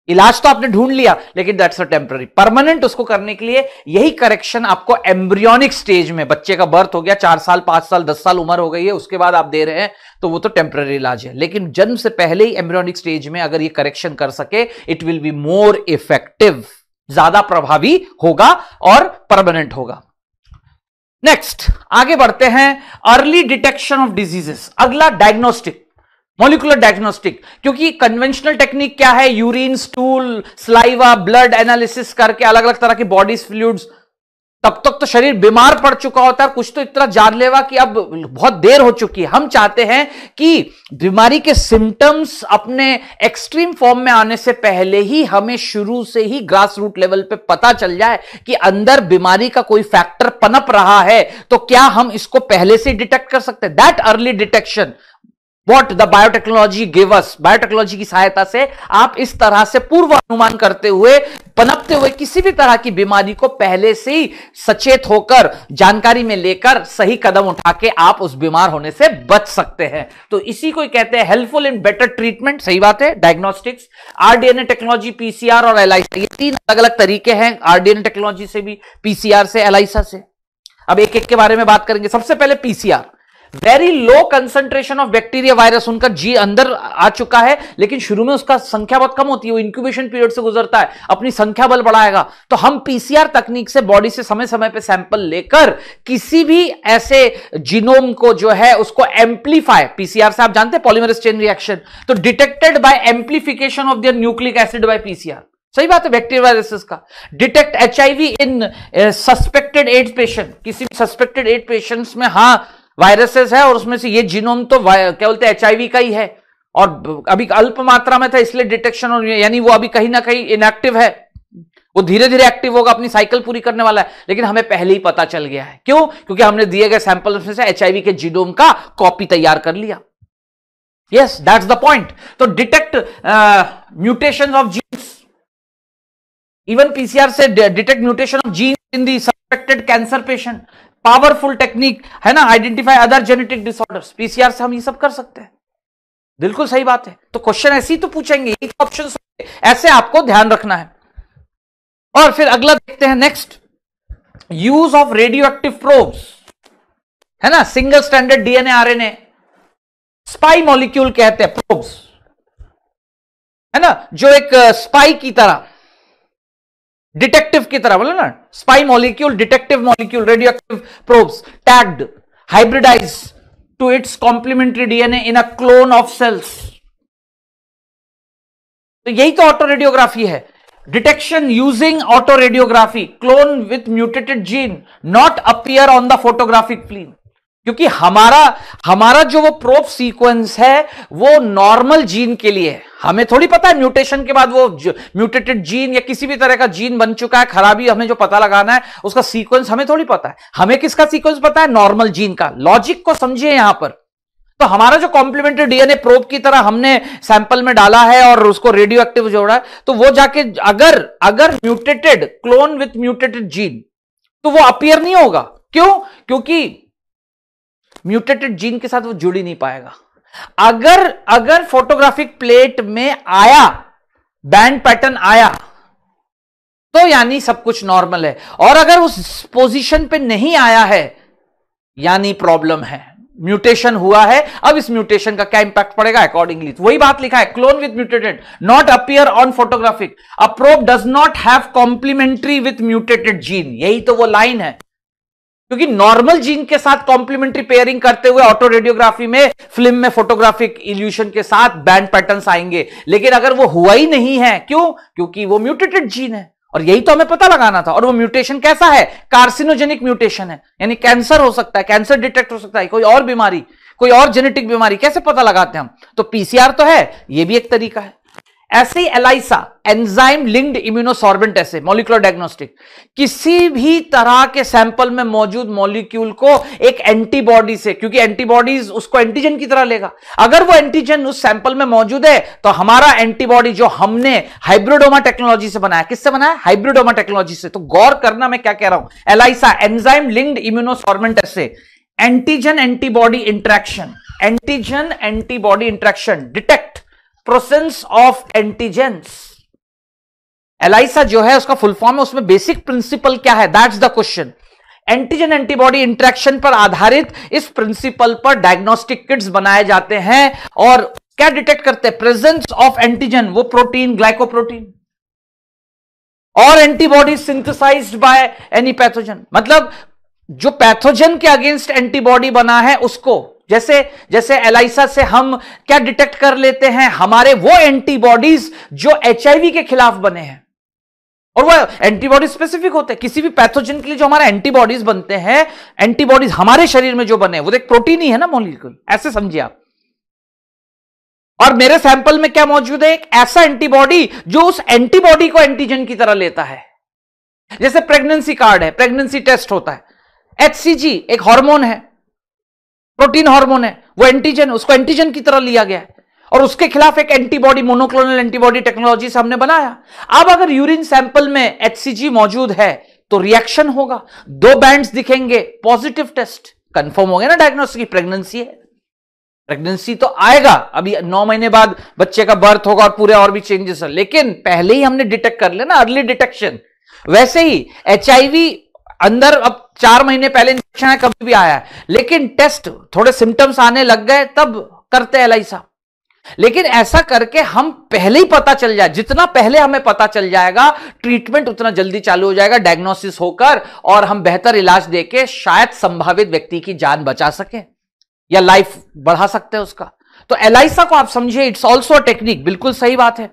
इलाज तो आपने ढूंढ लिया लेकिन दैट्स अ टेम्पररी परमानेंट उसको करने के लिए यही करेक्शन आपको एम्ब्रियोनिक स्टेज में बच्चे का बर्थ हो गया चार साल पांच साल दस साल उम्र हो गई है उसके बाद आप दे रहे हैं तो वो तो टेम्पररी इलाज है लेकिन जन्म से पहले ही एम्ब्रियोनिक स्टेज में अगर ये करेक्शन कर सके it will be more effective ज्यादा प्रभावी होगा और परमानेंट होगा नेक्स्ट आगे बढ़ते हैं अर्ली डिटेक्शन ऑफ डिजीजेस अगला डायग्नोस्टिक मॉलिकुलर डायग्नोस्टिक क्योंकि कन्वेंशनल टेक्निक क्या है urine stool saliva blood analysis करके अलग अलग तरह के बॉडीज फ्लूड्स तब तक तो शरीर बीमार पड़ चुका होता है कुछ तो इतना जानलेवा कि अब बहुत देर हो चुकी है हम चाहते हैं कि बीमारी के सिम्टम्स अपने एक्सट्रीम फॉर्म में आने से पहले ही हमें शुरू से ही ग्रास रूट लेवल पे पता चल जाए कि अंदर बीमारी का कोई फैक्टर पनप रहा है तो क्या हम इसको पहले से डिटेक्ट कर सकते हैं that early detection what the biotechnology gave us biotechnology की सहायता से आप इस तरह से पूर्व अनुमान करते हुए पनपते हुए किसी भी तरह की बीमारी को पहले से ही सचेत होकर जानकारी में लेकर सही कदम उठा के आप उस बीमार होने से बच सकते हैं तो इसी को कहते हैं हेल्पफुल इन बेटर ट्रीटमेंट सही बात है डायग्नोस्टिक्स आरडीएनए टेक्नोलॉजी पीसीआर और एलाइसा ये तीन अलग अलग तरीके हैं आरडीएनए टेक्नोलॉजी से भी पीसीआर से एलाइसा से अब एक एक के बारे में बात करेंगे सबसे पहले PCR very low concentration of bacteria virus उनका जी अंदर आ चुका है लेकिन शुरू में उसका संख्या बहुत कम होती है वो इंक्यूबेशन पीरियड से गुजरता है अपनी संख्या बल बढ़ाएगा तो हम पीसीआर तकनीक से बॉडी से समय समय पर सैंपल लेकर किसी भी ऐसे जीनोम को जो है उसको एम्पलीफाई पीसीआर से आप जानते हैं पॉलीमरस चेन रिएक्शन तो detected by amplification of their nucleic acid by PCR सही बात है बैक्टीरिया वायरसेस का detect H in suspected AIDS patient किसी भी सस्पेक्टेड एड पेशेंट्स में हाँ वायरसेस है और उसमें से ये जीनोम तो क्या बोलते हैं एचआईवी का ही है और अभी अल्प मात्रा में था इसलिए डिटेक्शन और यानी वो अभी कहीं ना कहीं इनएक्टिव है वो धीरे धीरे एक्टिव होगा अपनी साइकिल पूरी करने वाला है लेकिन हमें पहले ही पता चल गया है क्यों क्योंकि हमने दिए गए सैंपल से एचआईवी के जीनोम का कॉपी तैयार कर लिया यस दैट्स द पॉइंट तो detect mutation of genes even PCR से detect mutation of genes in the suspected cancer patient powerful technique है ना identify other genetic disorders PCR से हम ये सब कर सकते हैं बिल्कुल सही बात है तो क्वेश्चन ऐसे ही तो पूछेंगे ऑप्शन ऐसे आपको ध्यान रखना है और फिर अगला देखते हैं next use of radioactive probes है ना single standard DNA RNA spy molecule कहते हैं प्रोब्स है ना जो एक स्पाई की तरह डिटेक्टिव की तरह बोले ना spy molecule detective molecule radioactive probes tagged hybridise to its complementary DNA in a clone of cells तो यही तो ऑटो रेडियोग्राफी है detection using autoradiography clone with mutated gene not appear on the photographic plane क्योंकि हमारा हमारा जो वो प्रोप सीक्वेंस है वो नॉर्मल जीन के लिए है हमें थोड़ी पता है म्यूटेशन के बाद वो म्यूटेटेड जीन या किसी भी तरह का जीन बन चुका है खराबी हमें जो पता लगाना है उसका सीक्वेंस हमें थोड़ी पता है हमें किसका सीक्वेंस पता है नॉर्मल जीन का लॉजिक को समझिए यहां पर तो हमारा जो कॉम्प्लीमेंट्री डीएनए प्रोब की तरह हमने सैंपल में डाला है और उसको रेडियो एक्टिव जोड़ा है तो वो जाके अगर अगर mutated clone with mutated gene तो वो अपियर नहीं होगा क्यों क्योंकि म्यूटेटेड जीन के साथ वो जुड़ ही नहीं पाएगा अगर अगर फोटोग्राफिक प्लेट में आया बैंड पैटर्न आया तो यानी सब कुछ नॉर्मल है और अगर उस पोजीशन पे नहीं आया है यानी प्रॉब्लम है म्यूटेशन हुआ है अब इस म्यूटेशन का क्या इंपैक्ट पड़ेगा अकॉर्डिंगली तो वही बात लिखा है clone with mutated not appear on photographic a probe does not have complementary with mutated gene यही तो वो लाइन है क्योंकि नॉर्मल जीन के साथ कॉम्प्लीमेंट्री पेयरिंग करते हुए ऑटो रेडियोग्राफी में फिल्म में फोटोग्राफिक इल्यूशन के साथ बैंड पैटर्न्स आएंगे लेकिन अगर वो हुआ ही नहीं है क्यों क्योंकि वो म्यूटेटेड जीन है और यही तो हमें पता लगाना था और वो म्यूटेशन कैसा है कार्सिनोजेनिक म्यूटेशन है यानी कैंसर हो सकता है कैंसर डिटेक्ट हो सकता है कोई और बीमारी कोई और जेनेटिक बीमारी कैसे पता लगाते हैं हम तो पीसीआर तो है ये भी एक तरीका है ऐसे ही एलाइसा एंजाइम लिंक्ड इम्यूनोसॉर्बेंट ऐसे मॉलिकुलर डायग्नोस्टिक किसी भी तरह के सैंपल में मौजूद मॉलिक्यूल को एक एंटीबॉडी से क्योंकि एंटीबॉडीज उसको एंटीजन की तरह लेगा अगर वो एंटीजन उस सैंपल में मौजूद है तो हमारा एंटीबॉडी जो हमने हाइब्रिडोमा टेक्नोलॉजी से बनाया किससे बनाया हाइब्रिडोमा टेक्नोलॉजी से तो गौर करना मैं क्या कह रहा हूं एलाइसा एंजाइम लिंक्ड इम्यूनोसॉर्बेंट ऐसे antigen antibody interaction antigen antibody interaction detect presence of antigens ELISA जो है उसका फुल फॉर्म है उसमें बेसिक प्रिंसिपल क्या है that's the question antigen antibody interaction पर आधारित इस प्रिंसिपल पर डायग्नोस्टिक किट्स बनाए जाते हैं और क्या डिटेक्ट करते हैं प्रेजेंस ऑफ एंटीजन वो प्रोटीन ग्लाइकोप्रोटीन और antibody synthesise by any pathogen मतलब जो पैथोजन के अगेंस्ट एंटीबॉडी बना है उसको जैसे जैसे एलाइसा से हम क्या डिटेक्ट कर लेते हैं हमारे वो एंटीबॉडीज जो एच के खिलाफ बने हैं और वह एंटीबॉडी स्पेसिफिक होते हैं किसी भी पैथोजन के लिए जो हमारे एंटीबॉडीज बनते हैं एंटीबॉडीज हमारे शरीर में जो बने वो एक प्रोटीन ही है ना मोलिकुल ऐसे समझिए आप और मेरे सैंपल में क्या मौजूद है एक ऐसा एंटीबॉडी जो उस एंटीबॉडी को एंटीजन की तरह लेता है जैसे प्रेगनेंसी कार्ड है प्रेगनेंसी टेस्ट होता है एचसीजी एक हार्मोन है प्रोटीन हार्मोन है वो एंटीजन उसको एंटीजन की तरह लिया गया है और उसके खिलाफ एक एंटीबॉडी मोनोक्लोनल एंटीबॉडी टेक्नोलॉजी से हमने बनाया अब अगर यूरिन सैंपल में एचसीजी मौजूद है तो रिएक्शन होगा दो बैंड दिखेंगे पॉजिटिव टेस्ट कंफर्म हो गया ना डायग्नोस्टिक की प्रेगनेंसी है प्रेगनेंसी तो आएगा अभी नौ महीने बाद बच्चे का बर्थ होगा और पूरे और भी चेंजेस है लेकिन पहले ही हमने डिटेक्ट कर लिया ना अर्ली डिटेक्शन वैसे ही एच अंदर अब चार महीने पहले इंजेक्शन है कभी भी आया है लेकिन टेस्ट थोड़े सिम्टम्स आने लग गए तब करते हैं एलआईसा लेकिन ऐसा करके हम पहले ही पता चल जाए जितना पहले हमें पता चल जाएगा ट्रीटमेंट उतना जल्दी चालू हो जाएगा डायग्नोसिस होकर और हम बेहतर इलाज देके शायद संभावित व्यक्ति की जान बचा सके या लाइफ बढ़ा सकते हैं उसका तो एलाइसा को आप समझिए इट्स ऑल्सो टेक्निक बिल्कुल सही बात है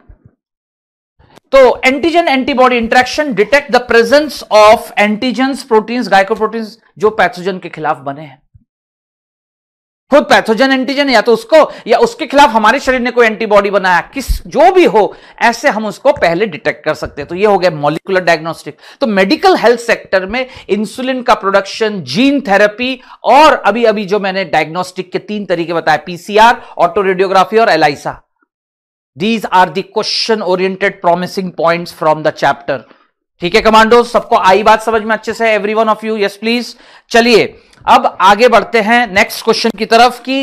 तो antigen antibody interaction detect the presence of antigen proteins glycoproteins जो पैथोजन के खिलाफ बने हैं खुद पैथोजन एंटीजन या तो उसको या उसके खिलाफ हमारे शरीर ने कोई एंटीबॉडी बनाया किस जो भी हो ऐसे हम उसको पहले डिटेक्ट कर सकते हैं तो ये हो गया मॉलिकुलर डायग्नोस्टिक तो मेडिकल हेल्थ सेक्टर में इंसुलिन का प्रोडक्शन जीन थेरेपी और अभी अभी जो मैंने डायग्नोस्टिक के तीन तरीके बताए पीसीआर ऑटो रेडियोग्राफी और ELISA these are the question oriented promising point from the chapter ठीक है कमांडो सबको आई बात समझ में अच्छे से every one of you yes please चलिए अब आगे बढ़ते हैं नेक्स्ट क्वेश्चन की तरफ कि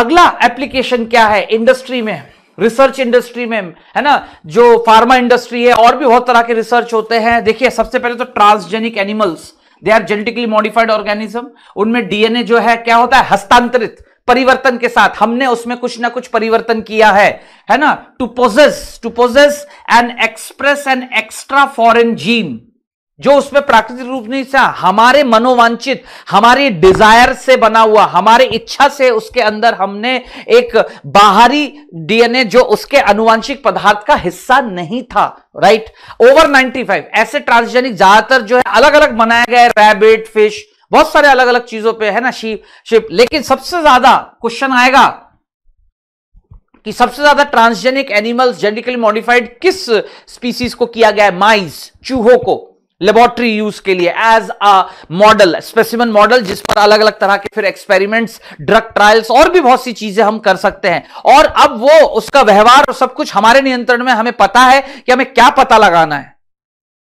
अगला एप्लीकेशन क्या है इंडस्ट्री में रिसर्च इंडस्ट्री में है ना जो फार्मा इंडस्ट्री है और भी बहुत तरह के रिसर्च होते हैं देखिए सबसे पहले तो transgenic animals they are genetically modified organism उनमें डीएनए जो है क्या होता है हस्तांतरित परिवर्तन के साथ हमने उसमें कुछ ना कुछ परिवर्तन किया है है ना to possess to possess and express an extra foreign gene जो उसमें प्राकृतिक रूप नहीं था हमारे मनोवांचित हमारे डिजायर से बना हुआ हमारे इच्छा से उसके अंदर हमने एक बाहरी डीएनए जो उसके अनुवांशिक पदार्थ का हिस्सा नहीं था राइट ओवर 95 ऐसे ट्रांसजेनिक ज्यादातर जो है अलग अलग बनाया गया है रैबिट फिश बहुत सारे अलग अलग चीजों पे है ना शिप शिप लेकिन सबसे ज्यादा क्वेश्चन आएगा कि सबसे ज्यादा ट्रांसजेनिक एनिमल्स जेनेटिकली मॉडिफाइड किस स्पीसीज को किया गया है माइस चूहों को लेबोरेटरी यूज के लिए as a model specimen model जिस पर अलग अलग तरह के फिर एक्सपेरिमेंट्स ड्रग ट्रायल्स और भी बहुत सी चीजें हम कर सकते हैं और अब वो उसका व्यवहार और सब कुछ हमारे नियंत्रण में हमें पता है कि हमें क्या पता लगाना है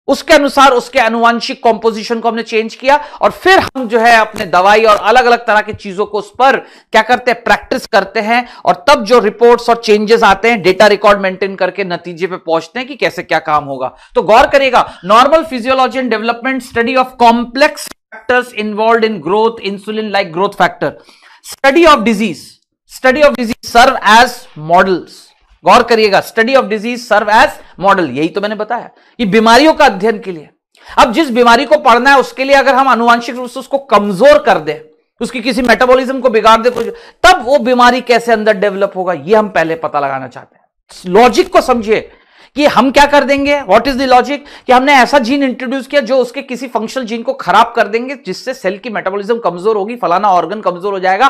उसके अनुसार उसके अनुवांशिक कॉम्पोजिशन को हमने चेंज किया और फिर हम जो है अपने दवाई और अलग अलग तरह की चीजों को उस पर क्या करते हैं प्रैक्टिस करते हैं और तब जो रिपोर्ट्स और चेंजेस आते हैं डेटा रिकॉर्ड मेंटेन करके नतीजे पे पहुंचते हैं कि कैसे क्या काम होगा तो गौर करिएगा normal physiology and development study of complex factors involve in growth insulin like growth factor study of disease study of disease serve as models गौर करिएगा study of disease serve as model यही तो मैंने बताया कि बीमारियों का अध्ययन के लिए अब जिस बीमारी को पढ़ना है उसके लिए अगर हम अनुवांशिक रूप से उसको कमजोर कर दें उसकी किसी मेटाबॉलिज्म को बिगाड़ दे कुछ तब वो बीमारी कैसे अंदर डेवलप होगा ये हम पहले पता लगाना चाहते हैं लॉजिक को समझिए कि हम क्या कर देंगे व्हाट इज द लॉजिक कि हमने ऐसा जीन इंट्रोड्यूस किया जो उसके किसी फंक्शनल जीन को खराब कर देंगे जिससे सेल की मेटाबॉलिज्म कमजोर होगी फलाना ऑर्गन कमजोर हो जाएगा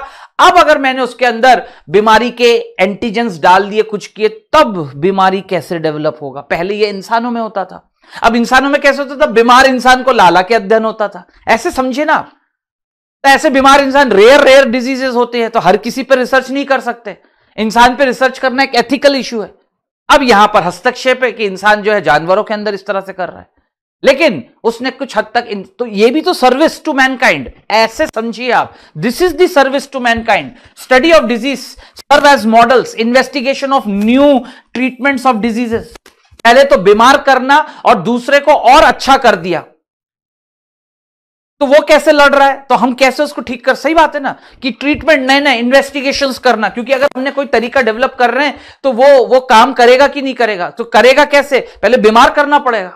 अब अगर मैंने उसके अंदर बीमारी के एंटीजेंस डाल दिए कुछ किए तब बीमारी कैसे डेवलप होगा पहले यह इंसानों में होता था अब इंसानों में कैसे होता था बीमार इंसान को लाला के अध्ययन होता था ऐसे समझे ना आप तो ऐसे बीमार इंसान रेयर रेयर डिजीजेस होते हैं तो हर किसी पर रिसर्च नहीं कर सकते इंसान पर रिसर्च करना एक एथिकल इशू है अब यहां पर हस्तक्षेप है कि इंसान जो है जानवरों के अंदर इस तरह से कर रहा है लेकिन उसने कुछ हद तक इन, तो ये भी तो सर्विस टू मैनकाइंड ऐसे समझिए आप this is the service to mankind study of disease serve as models investigation of new treatments of diseases पहले तो बीमार करना और दूसरे को और अच्छा कर दिया तो वो कैसे लड़ रहा है तो हम कैसे उसको ठीक कर सही बात है ना कि ट्रीटमेंट नए नए इन्वेस्टिगेशंस करना क्योंकि अगर हमने कोई तरीका डेवलप कर रहे हैं तो वो वो काम करेगा कि नहीं करेगा तो करेगा कैसे पहले बीमार करना पड़ेगा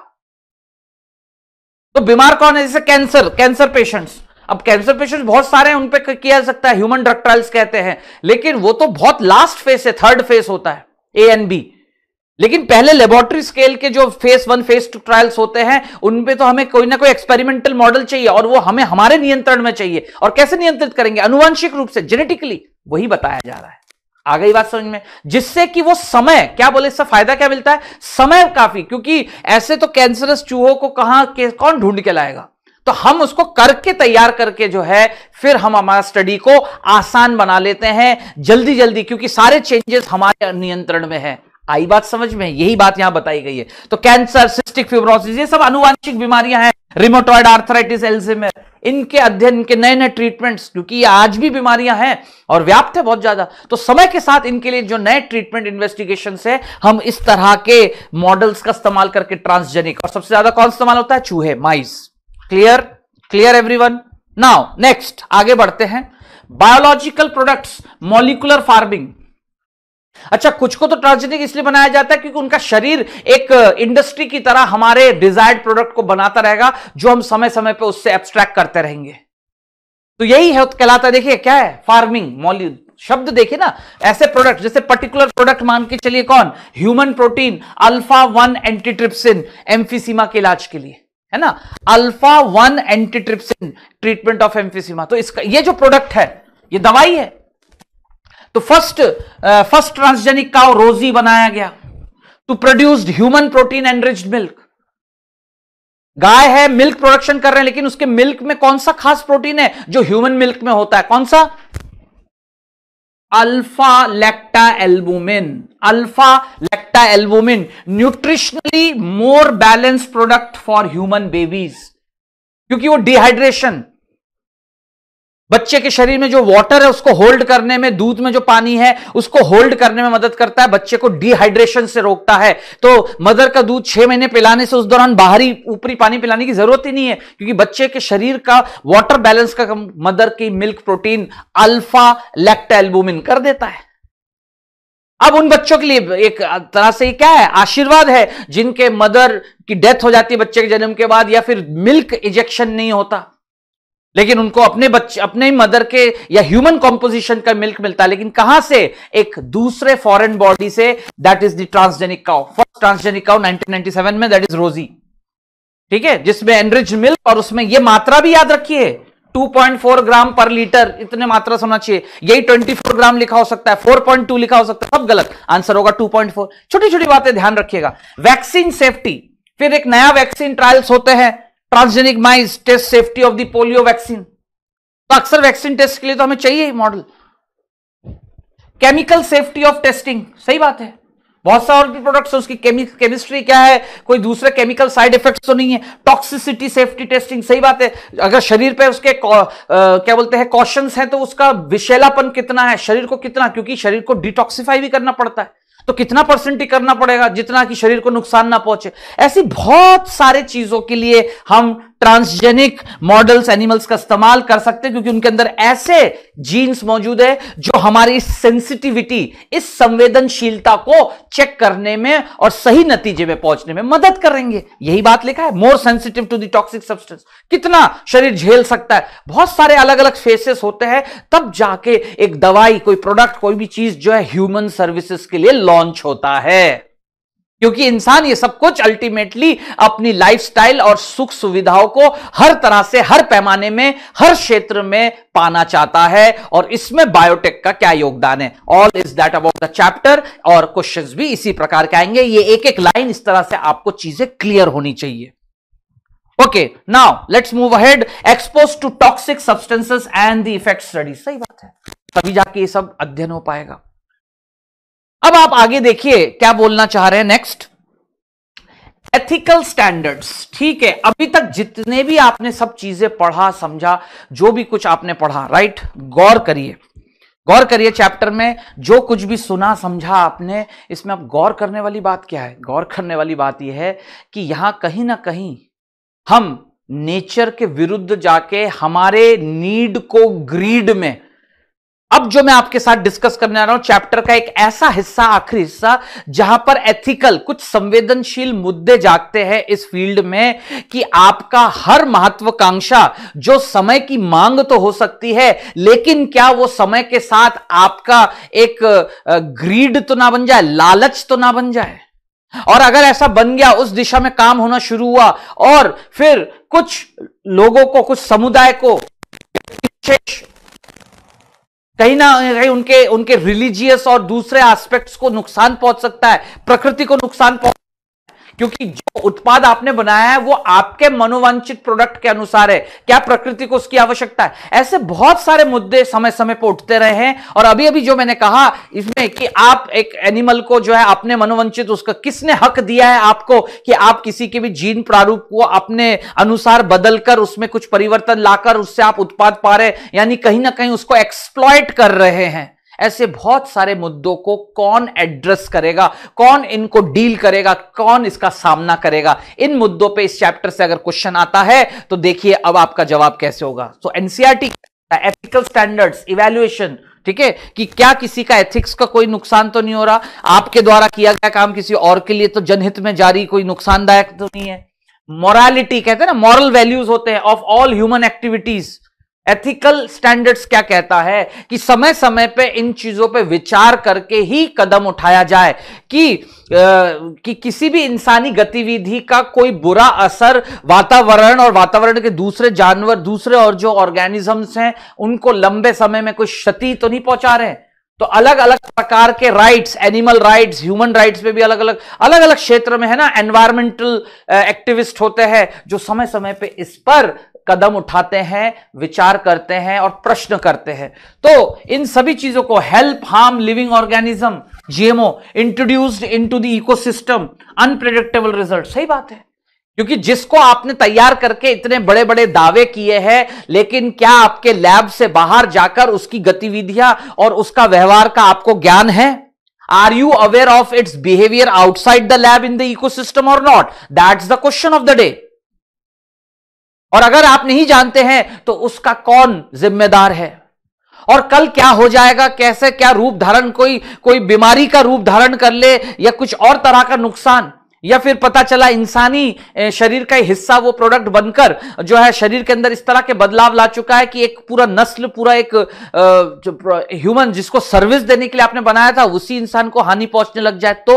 तो बीमार कौन है जैसे कैंसर कैंसर पेशेंट्स अब कैंसर पेशेंट बहुत सारे हैं उन पर किया जा सकता है ह्यूमन ड्रग ट्रायल्स कहते हैं लेकिन वो तो बहुत लास्ट फेज है थर्ड फेज होता है ए एन बी लेकिन पहले लेबोरेटरी स्केल के जो phase one phase two trials होते हैं उनपे तो हमें कोई ना कोई एक्सपेरिमेंटल मॉडल चाहिए और वो हमें हमारे नियंत्रण में चाहिए और कैसे नियंत्रित करेंगे अनुवांशिक रूप से जेनेटिकली वही बताया जा रहा है आ गई बात समझ में जिससे कि वो समय क्या बोले इससे फायदा क्या मिलता है समय काफी क्योंकि ऐसे तो कैंसरस चूहों को कहा के, कौन ढूंढ के लाएगा तो हम उसको करके तैयार करके जो है फिर हम हमारा स्टडी को आसान बना लेते हैं जल्दी जल्दी क्योंकि सारे चेंजेस हमारे नियंत्रण में है आई बात समझ में यही बात यहां बताई गई है तो कैंसर सिस्टिक फिब्रोसिस ये सब अनुवांशिक बीमारियां हैं रिमोटॉइड आर्थराइटिस एल्जेमर इनके अध्ययन के नए नए ट्रीटमेंट्स क्योंकि आज भी बीमारियां हैं और व्याप्त है बहुत ज्यादा तो समय के साथ इनके लिए जो नए ट्रीटमेंट इन्वेस्टिगेशन है हम इस तरह के मॉडल्स का इस्तेमाल करके ट्रांसजेनिक और सबसे ज्यादा कौन इस्तेमाल होता है चूहे mice clear clear every now next आगे बढ़ते हैं बायोलॉजिकल प्रोडक्ट्स मॉलिकुलर फार्मिंग अच्छा कुछ को तो ट्रांसजेनिक इसलिए बनाया जाता है क्योंकि उनका शरीर एक इंडस्ट्री की तरह हमारे डिजायर्ड प्रोडक्ट को बनाता रहेगा जो हम समय समय पर उससे एब्स्ट्रैक्ट करते रहेंगे तो यही है कहलाता देखिए क्या है फार्मिंग मॉल्यूल शब्द देखिए ना ऐसे प्रोडक्ट जैसे पर्टिकुलर प्रोडक्ट मान के चलिए कौन human protein alpha one antitrypsin emphysema के इलाज के लिए है ना alpha one antitrypsin treatment of emphysema तो इसका ये जो प्रोडक्ट है ये दवाई है तो first first transgenic cow Rosie बनाया गया to produced human protein enriched milk गाय है मिल्क प्रोडक्शन कर रहे हैं लेकिन उसके मिल्क में कौन सा खास प्रोटीन है जो ह्यूमन मिल्क में होता है कौन सा alpha lactalbumin alpha lactalbumin nutritionally more balance product for human babies क्योंकि वो डिहाइड्रेशन बच्चे के शरीर में जो वाटर है उसको होल्ड करने में दूध में जो पानी है उसको होल्ड करने में मदद करता है बच्चे को डिहाइड्रेशन से रोकता है तो मदर का दूध छह महीने पिलाने से उस दौरान बाहरी ऊपरी पानी पिलाने की जरूरत ही नहीं है क्योंकि बच्चे के शरीर का वाटर बैलेंस का मदर की मिल्क प्रोटीन अल्फा लैक्टाएल्बुमिन कर देता है अब उन बच्चों के लिए एक तरह से क्या है आशीर्वाद है जिनके मदर की डेथ हो जाती है बच्चे के जन्म के बाद या फिर मिल्क इंजेक्शन नहीं होता लेकिन उनको अपने बच्चे अपने ही मदर के या ह्यूमन कॉम्पोजिशन का मिल्क मिलता है लेकिन कहां से एक दूसरे फॉरेन बॉडी से that is transgenic cow first transgenic cow 1997 में दैट इज रोजी ठीक है जिसमें एनरिच मिल्क और उसमें यह मात्रा भी याद रखिए 2.4 ग्राम पर लीटर इतने मात्रा सोना चाहिए यही 24 ग्राम लिखा हो सकता है 4.2 लिखा हो सकता है सब गलत आंसर होगा 2.4 छोटी छोटी बातें ध्यान रखिएगा वैक्सीन सेफ्टी फिर एक नया वैक्सीन ट्रायल्स होते हैं transgenic mice test safety of the polio vaccine तो अक्सर वैक्सीन टेस्ट के लिए तो हमें चाहिए model chemical safety of testing सही बात है बहुत सा और भी प्रोडक्ट्स है उसकी केमिस्ट्री क्या है कोई दूसरे केमिकल साइड इफेक्ट्स तो नहीं है टॉक्सिसिटी सेफ्टी टेस्टिंग सही बात है अगर शरीर पे उसके आ, क्या बोलते हैं कॉशंस हैं तो उसका विशेलापन कितना है शरीर को कितना क्योंकि शरीर को डिटॉक्सिफाई भी करना पड़ता है तो कितना परसेंट करना पड़ेगा जितना कि शरीर को नुकसान ना पहुंचे ऐसी बहुत सारे चीजों के लिए हम ट्रांसजेनिक मॉडल्स एनिमल्स का इस्तेमाल कर सकते हैं क्योंकि उनके अंदर ऐसे जीन्स मौजूद है जो हमारी सेंसिटिविटी इस संवेदनशीलता को चेक करने में और सही नतीजे में पहुंचने में मदद करेंगे यही बात लिखा है more sensitive to toxic substance कितना शरीर झेल सकता है बहुत सारे अलग अलग फेसेस होते हैं तब जाके एक दवाई कोई प्रोडक्ट कोई भी चीज जो है ह्यूमन सर्विसेज के लिए लॉन्च होता है क्योंकि इंसान ये सब कुछ अल्टीमेटली अपनी लाइफस्टाइल और सुख सुविधाओं को हर तरह से हर पैमाने में हर क्षेत्र में पाना चाहता है और इसमें बायोटेक का क्या योगदान है all is that about the chapter और क्वेश्चंस भी इसी प्रकार के आएंगे ये एक एक लाइन इस तरह से आपको चीजें क्लियर होनी चाहिए okay now let's move ahead expose to toxic substances and the effect study सही बात है तभी जाके ये सब अध्ययन हो पाएगा अब आप आगे देखिए क्या बोलना चाह रहे हैं नेक्स्ट एथिकल स्टैंडर्ड्स ठीक है अभी तक जितने भी आपने सब चीजें पढ़ा समझा जो भी कुछ आपने पढ़ा राइट गौर करिए गौर करिए चैप्टर में जो कुछ भी सुना समझा आपने इसमें आप गौर करने वाली बात क्या है गौर करने वाली बात यह है कि यहां कहीं ना कहीं हम नेचर के विरुद्ध जाके हमारे नीड को ग्रीड में अब जो मैं आपके साथ डिस्कस करने आ रहा हूं चैप्टर का एक ऐसा हिस्सा आखिरी हिस्सा जहां पर एथिकल कुछ संवेदनशील मुद्दे जागते हैं इस फील्ड में कि आपका हर महत्वाकांक्षा जो समय की मांग तो हो सकती है लेकिन क्या वो समय के साथ आपका एक ग्रीड तो ना बन जाए लालच तो ना बन जाए और अगर ऐसा बन गया उस दिशा में काम होना शुरू हुआ और फिर कुछ लोगों को कुछ समुदाय को कहीं ना कहीं उनके उनके रिलीजियस और दूसरे एस्पेक्ट्स को नुकसान पहुंच सकता है प्रकृति को नुकसान पहुंच क्योंकि जो उत्पाद आपने बनाया है वो आपके मनोवांछित प्रोडक्ट के अनुसार है क्या प्रकृति को उसकी आवश्यकता है ऐसे बहुत सारे मुद्दे समय समय पर उठते रहे हैं और अभी अभी जो मैंने कहा इसमें कि आप एक एनिमल को जो है अपने मनोवंचित उसका किसने हक दिया है आपको कि आप किसी के भी जीन प्रारूप को अपने अनुसार बदलकर उसमें कुछ परिवर्तन लाकर उससे आप उत्पाद पा रहे यानी कहीं ना कहीं उसको एक्सप्लॉयट कर रहे हैं ऐसे बहुत सारे मुद्दों को कौन एड्रेस करेगा कौन इनको डील करेगा कौन इसका सामना करेगा इन मुद्दों पे इस चैप्टर से अगर क्वेश्चन आता है तो देखिए अब आपका जवाब कैसे होगा so NCERT ethical standards evaluation ठीक है कि क्या किसी का एथिक्स का कोई नुकसान तो नहीं हो रहा आपके द्वारा किया गया काम किसी और के लिए तो जनहित में जारी कोई नुकसानदायक तो नहीं है मॉरालिटी कहते हैं ना मॉरल वैल्यूज होते हैं of all human activities ethical standards क्या कहता है कि समय समय पे इन चीजों पे विचार करके ही कदम उठाया जाए कि, आ, कि किसी भी इंसानी गतिविधि का कोई बुरा असर वातावरण और वातावरण के दूसरे जानवर दूसरे और जो ऑर्गेनिजम्स हैं उनको लंबे समय में कोई क्षति तो नहीं पहुंचा रहे तो अलग अलग प्रकार के rights animal rights human rights पे भी अलग अलग अलग अलग क्षेत्र में है ना एनवायरमेंटल एक्टिविस्ट होते हैं जो समय समय पे इस पर कदम उठाते हैं विचार करते हैं और प्रश्न करते हैं तो इन सभी चीजों को help harm living organism GMO introduced into the ecosystem unpredictable result सही बात है क्योंकि जिसको आपने तैयार करके इतने बड़े बड़े दावे किए हैं लेकिन क्या आपके लैब से बाहर जाकर उसकी गतिविधियां और उसका व्यवहार का आपको ज्ञान है are you aware of its behaviour outside the lab in the ecosystem और not that's the question of the day और अगर आप नहीं जानते हैं तो उसका कौन जिम्मेदार है और कल क्या हो जाएगा कैसे क्या रूप धारण कोई कोई बीमारी का रूप धारण कर ले या कुछ और तरह का नुकसान या फिर पता चला इंसानी शरीर का हिस्सा वो प्रोडक्ट बनकर जो है शरीर के अंदर इस तरह के बदलाव ला चुका है कि एक पूरा नस्ल पूरा एक ह्यूमन जिसको सर्विस देने के लिए आपने बनाया था उसी इंसान को हानि पहुंचने लग जाए तो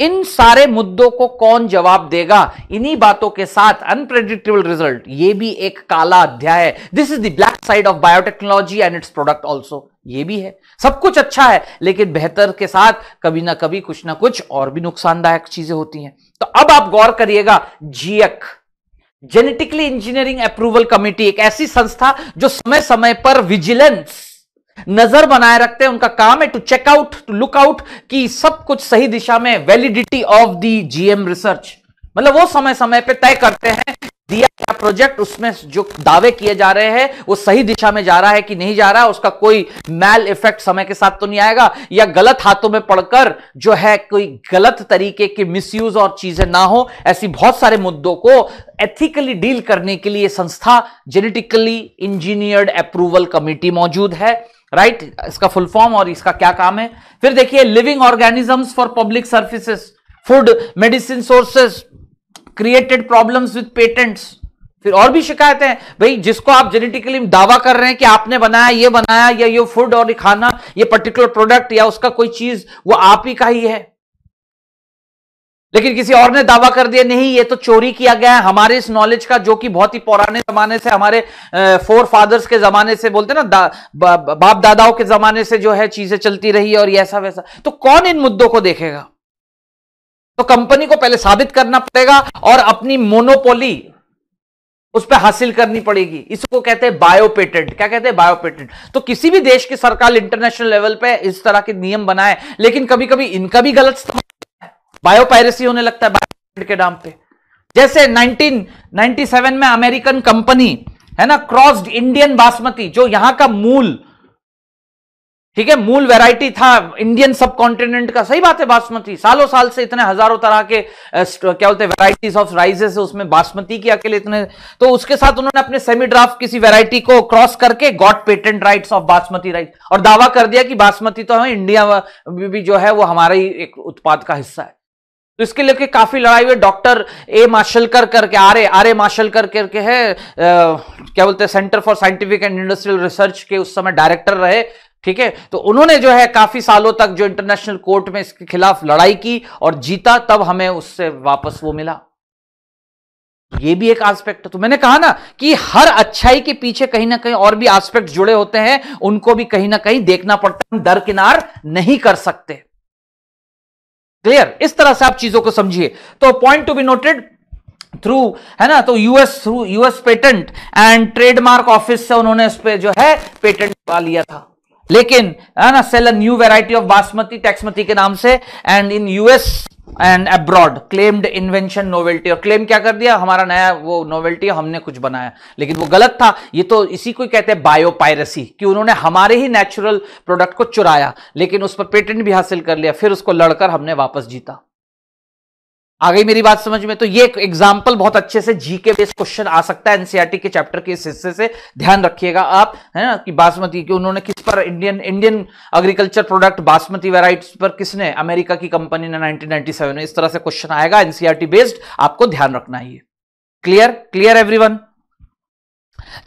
इन सारे मुद्दों को कौन जवाब देगा इन्हीं बातों के साथ अनप्रेडिक्टेबल रिजल्ट ये भी एक काला अध्याय है this is the black side of biotechnology and its product also ये भी है सब कुछ अच्छा है लेकिन बेहतर के साथ कभी ना कभी कुछ ना कुछ और भी नुकसानदायक चीजें होती हैं तो अब आप गौर करिएगा GEAC genetically engineering approval committee एक ऐसी संस्था जो समय समय पर विजिलेंस नजर बनाए रखते हैं उनका काम है to check out to look out कि सब कुछ सही दिशा में validity of the GM research मतलब वो समय समय पे तय करते हैं दिया गया प्रोजेक्ट उसमें जो दावे किए जा रहे हैं वो सही दिशा में जा रहा है कि नहीं जा रहा उसका कोई मैल इफेक्ट समय के साथ तो नहीं आएगा या गलत हाथों में पड़कर जो है कोई गलत तरीके के मिसयूज और चीजें ना हो ऐसी बहुत सारे मुद्दों को एथिकली डील करने के लिए संस्था जेनेटिकली इंजीनियर्ड अप्रूवल कमेटी मौजूद है राइट right? इसका फुल फॉर्म और इसका क्या काम है फिर देखिए living organisms for public services food medicine sources created problems with patents फिर और भी शिकायतें हैं भाई जिसको आप जेनेटिकली दावा कर रहे हैं कि आपने बनाया ये बनाया या ये फूड और ये खाना ये पर्टिकुलर प्रोडक्ट या उसका कोई चीज वो आप ही का ही है लेकिन किसी और ने दावा कर दिया नहीं ये तो चोरी किया गया है हमारे इस नॉलेज का जो कि बहुत ही पुराने जमाने से हमारे फोर फादर्स के जमाने से बोलते ना दा, बा, बाप दादाओं के जमाने से जो है चीजें चलती रही और ऐसा वैसा तो कौन इन मुद्दों को देखेगा तो कंपनी को पहले साबित करना पड़ेगा और अपनी मोनोपोली उस पर हासिल करनी पड़ेगी इसको कहते हैं बायोपेटेंट क्या कहते हैं बायोपेटेंट तो किसी भी देश की सरकार इंटरनेशनल लेवल पे इस तरह के नियम बनाए लेकिन कभी कभी इनका भी गलत बायोपायरेसी होने लगता है बायो के नाम पे जैसे 1997 में अमेरिकन कंपनी है ना क्रॉस्ड इंडियन बासमती जो यहां का मूल ठीक है मूल वैरायटी था इंडियन सब कॉन्टिनेंट का सही बात है बासमती सालों साल से इतने हजारों तरह के क्या बोलते हैं वैरायटीज ऑफ राइजेस उसमें बासमती के अकेले इतने तो उसके साथ उन्होंने अपने सेमी ड्राफ्ट किसी वैरायटी को क्रॉस करके got patent rights of basmati rice और दावा कर दिया कि बासमती तो हमें इंडिया भी जो है वो हमारा ही एक उत्पाद का हिस्सा है तो इसके लेके काफी लड़ाई हुई डॉक्टर ए मार्शलकर करके आर ए आर ए मार्शलकर करके है आ, क्या बोलते हैं centre for scientific and industrial research के उस समय डायरेक्टर रहे ठीक है तो उन्होंने जो है काफी सालों तक जो इंटरनेशनल कोर्ट में इसके खिलाफ लड़ाई की और जीता तब हमें उससे वापस वो मिला ये भी एक आस्पेक्ट है तो मैंने कहा ना कि हर अच्छाई के पीछे कहीं ना कहीं और भी आस्पेक्ट जुड़े होते हैं उनको भी कहीं ना कहीं देखना पड़ता है दरकिनार नहीं कर सकते क्लियर इस तरह से आप चीजों को समझिए तो point to be noted through है ना तो US through US patent and trademark office से उन्होंने इस पे जो है पेटेंट पा लिया था लेकिन है ना sell a new variety of basmati Texmati के नाम से and in US and abroad claimed invention novelty और क्लेम क्या कर दिया हमारा नया वो नोवेल्टी हमने कुछ बनाया लेकिन वो गलत था ये तो इसी को कहते हैं बायोपायरेसी कि उन्होंने हमारे ही नेचुरल प्रोडक्ट को चुराया लेकिन उस पर पेटेंट भी हासिल कर लिया फिर उसको लड़कर हमने वापस जीता आ गई मेरी बात समझ में तो ये एक एग्जाम्पल बहुत अच्छे से जीके बेस्ड क्वेश्चन आ सकता है एनसीईआरटी e के चैप्टर के इस हिस्से से ध्यान रखिएगा आप है ना कि बासमती कि उन्होंने किस पर Indian Indian agriculture product basmati varieties पर किसने अमेरिका की कंपनी ने 1997 में इस तरह से क्वेश्चन आएगा एनसीआरटी बेस्ड e आपको ध्यान रखना ही क्लियर क्लियर एवरी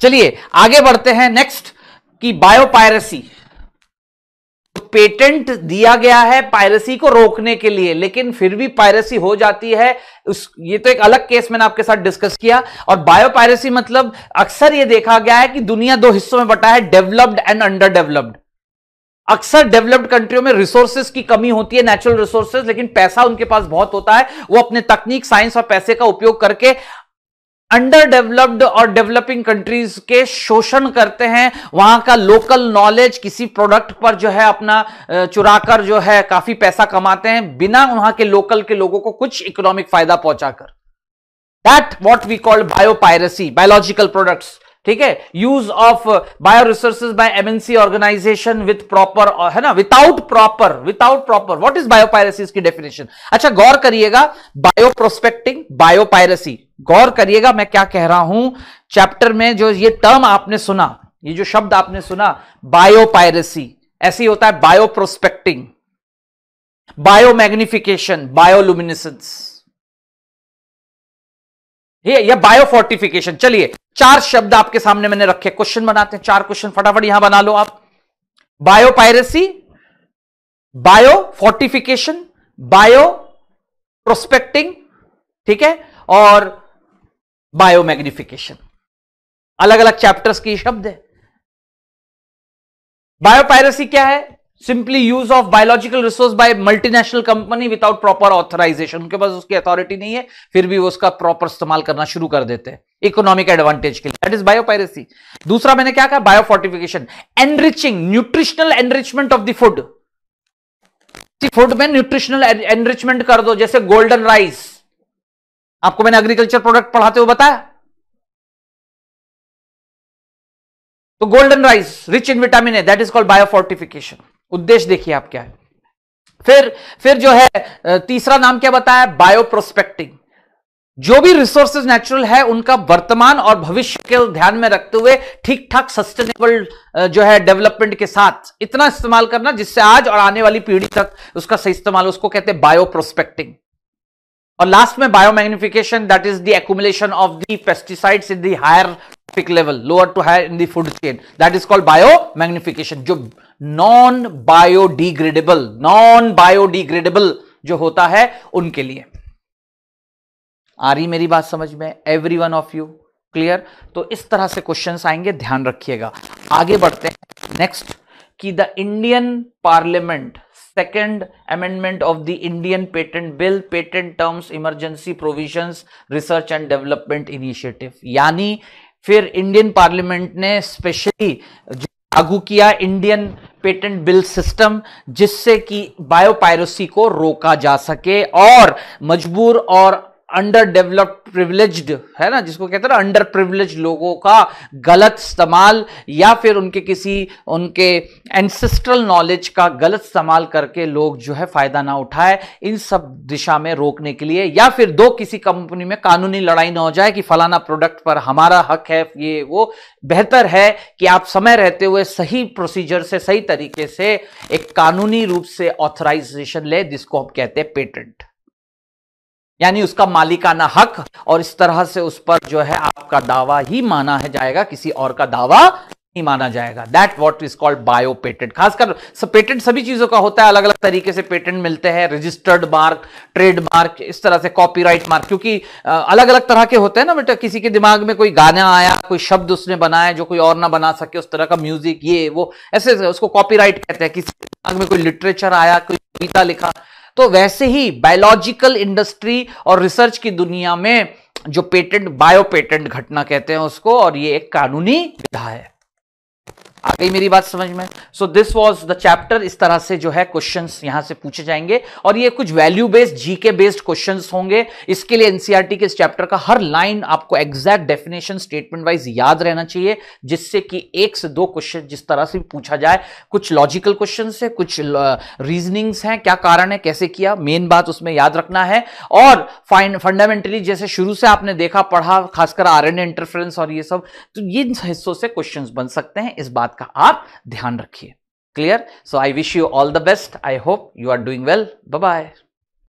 चलिए आगे बढ़ते हैं नेक्स्ट की बायोपायरेसी पेटेंट दिया गया है पायरेसी को रोकने के लिए लेकिन फिर भी पायरेसी हो जाती है उस ये तो एक अलग केस मैंने आपके साथ डिस्कस किया और बायो पायरेसी मतलब अक्सर ये देखा गया है कि दुनिया दो हिस्सों में बटा है डेवलप्ड एंड अंडर डेवलप्ड अक्सर डेवलप्ड कंट्रियों में रिसोर्सेज की कमी होती है नेचुरल रिसोर्सेज लेकिन पैसा उनके पास बहुत होता है वो अपने तकनीक साइंस और पैसे का उपयोग करके अंडर डेवलप्ड और डेवलपिंग कंट्रीज के शोषण करते हैं वहां का लोकल नॉलेज किसी प्रोडक्ट पर जो है अपना चुराकर जो है काफी पैसा कमाते हैं बिना वहां के लोकल के लोगों को कुछ इकोनॉमिक फायदा पहुंचाकर that what we called biopiracy biological products ठीक है use of bio resources by MNC organisation with proper है ना without proper without proper what is biopiracy की डेफिनेशन अच्छा गौर करिएगा बायो प्रोस्पेक्टिंग बायोपायरेसी गौर करिएगा मैं क्या कह रहा हूं चैप्टर में जो ये टर्म आपने सुना ये जो शब्द आपने सुना बायोपायरेसी ऐसी होता है बायो प्रोस्पेक्टिंग बायोमैग्निफिकेशन बायोलुमिनिसेंस ये या फोर्टिफिकेशन चलिए चार शब्द आपके सामने मैंने रखे क्वेश्चन बनाते हैं चार क्वेश्चन फटाफट यहां बना लो आप बायोपायरेसी बायोफोर्टिफिकेशन बायो प्रोस्पेक्टिंग ठीक है और बायोमैग्निफिकेशन अलग अलग चैप्टर्स की शब्द है बायोपायरेसी क्या है simply use of biological resource by multinational company without proper authorisation उनके पास उसकी अथॉरिटी नहीं है फिर भी वो उसका प्रॉपर इस्तेमाल करना शुरू कर देते हैं इकोनॉमिक एडवांटेज के लिए दैट इज बायोपायरेसी दूसरा मैंने क्या कहा biofortification enriching nutritional enrichment of the food food में न्यूट्रिशनल एनरिचमेंट कर दो जैसे गोल्डन राइस आपको मैंने एग्रीकल्चर प्रोडक्ट पढ़ाते हुए बताया तो golden rice rich in vitamin that is called biofortification उद्देश्य देखिए आप क्या है फिर फिर जो है तीसरा नाम क्या बताया बायो प्रोस्पेक्टिंग जो भी रिसोर्सेज नेचुरल है उनका वर्तमान और भविष्य के ध्यान में रखते हुए ठीक ठाक सस्टेनेबल जो है डेवलपमेंट के साथ इतना इस्तेमाल करना जिससे आज और आने वाली पीढ़ी तक उसका सही इस्तेमाल उसको कहते हैं बायो प्रोस्पेक्टिंग और लास्ट में biomagnification that is the accumulation of the pesticides in the higher peak level lower to higher in the food chain that is called biomagnification जो नॉन बायोडिग्रेडेबल नॉन बायोडिग्रेडेबल जो होता है उनके लिए आ रही मेरी बात समझ में every one of you clear तो इस तरह से क्वेश्चंस आएंगे ध्यान रखिएगा आगे बढ़ते हैं नेक्स्ट कि the Indian parliament second amendment of the Indian patent bill patent terms emergency provision research and development initiative यानी फिर इंडियन पार्लियामेंट ने स्पेशली लागू किया इंडियन पेटेंट बिल सिस्टम जिससे कि बायोपायरसी को रोका जा सके और मजबूर और अंडर डेवलप्ड प्रिविलेज है ना जिसको कहते हैं ना अंडर प्रिविलेज लोगों का गलत इस्तेमाल या फिर उनके किसी उनके एंसेस्ट्रल नॉलेज का गलत इस्तेमाल करके लोग जो है फायदा ना उठाए इन सब दिशा में रोकने के लिए या फिर दो किसी कंपनी में कानूनी लड़ाई ना हो जाए कि फलाना प्रोडक्ट पर हमारा हक है ये वो बेहतर है कि आप समय रहते हुए सही प्रोसीजर से सही तरीके से एक कानूनी रूप से ऑथराइजेशन ले जिसको हम कहते हैं पेटेंट यानी उसका मालिकाना हक और इस तरह से उस पर जो है आपका दावा ही माना है जाएगा किसी और का दावा नहीं माना जाएगा that what is called bio patent खासकर पेटेंट सभी चीजों का होता है अलग अलग तरीके से पेटेंट मिलते हैं रजिस्टर्ड मार्क ट्रेडमार्क इस तरह से कॉपीराइट मार्क क्योंकि अलग अलग तरह के होते हैं ना बेटा किसी के दिमाग में कोई गाना आया कोई शब्द उसने बनाया जो कोई और ना बना सके उस तरह का म्यूजिक ये वो ऐसे उसको कॉपी कहते हैं किसी के दिमाग में कोई लिटरेचर आया कोई कविता लिखा तो वैसे ही बायोलॉजिकल इंडस्ट्री और रिसर्च की दुनिया में जो पेटेंट बायो पेटेंट घटना कहते हैं उसको और ये एक कानूनी विधा है आ गई मेरी बात समझ में so this was the chapter इस तरह से जो है क्वेश्चन यहां से पूछे जाएंगे और ये कुछ value based GK based question होंगे इसके लिए एनसीआरटी e के इस चैप्टर का हर लाइन आपको एग्जैक्ट डेफिनेशन स्टेटमेंट वाइज याद रहना चाहिए जिससे कि एक से दो क्वेश्चन जिस तरह से पूछा जाए कुछ लॉजिकल क्वेश्चन है कुछ रीजनिंग्स हैं क्या कारण है कैसे किया मेन बात उसमें याद रखना है और फाइन फंडामेंटली जैसे शुरू से आपने देखा पढ़ा खासकर आर एन इंटरफेरेंस और ये सब तो इन हिस्सों से क्वेश्चन बन सकते हैं इस बात बात का आप ध्यान रखिए clear so I wish you all the best I hope you are doing well bye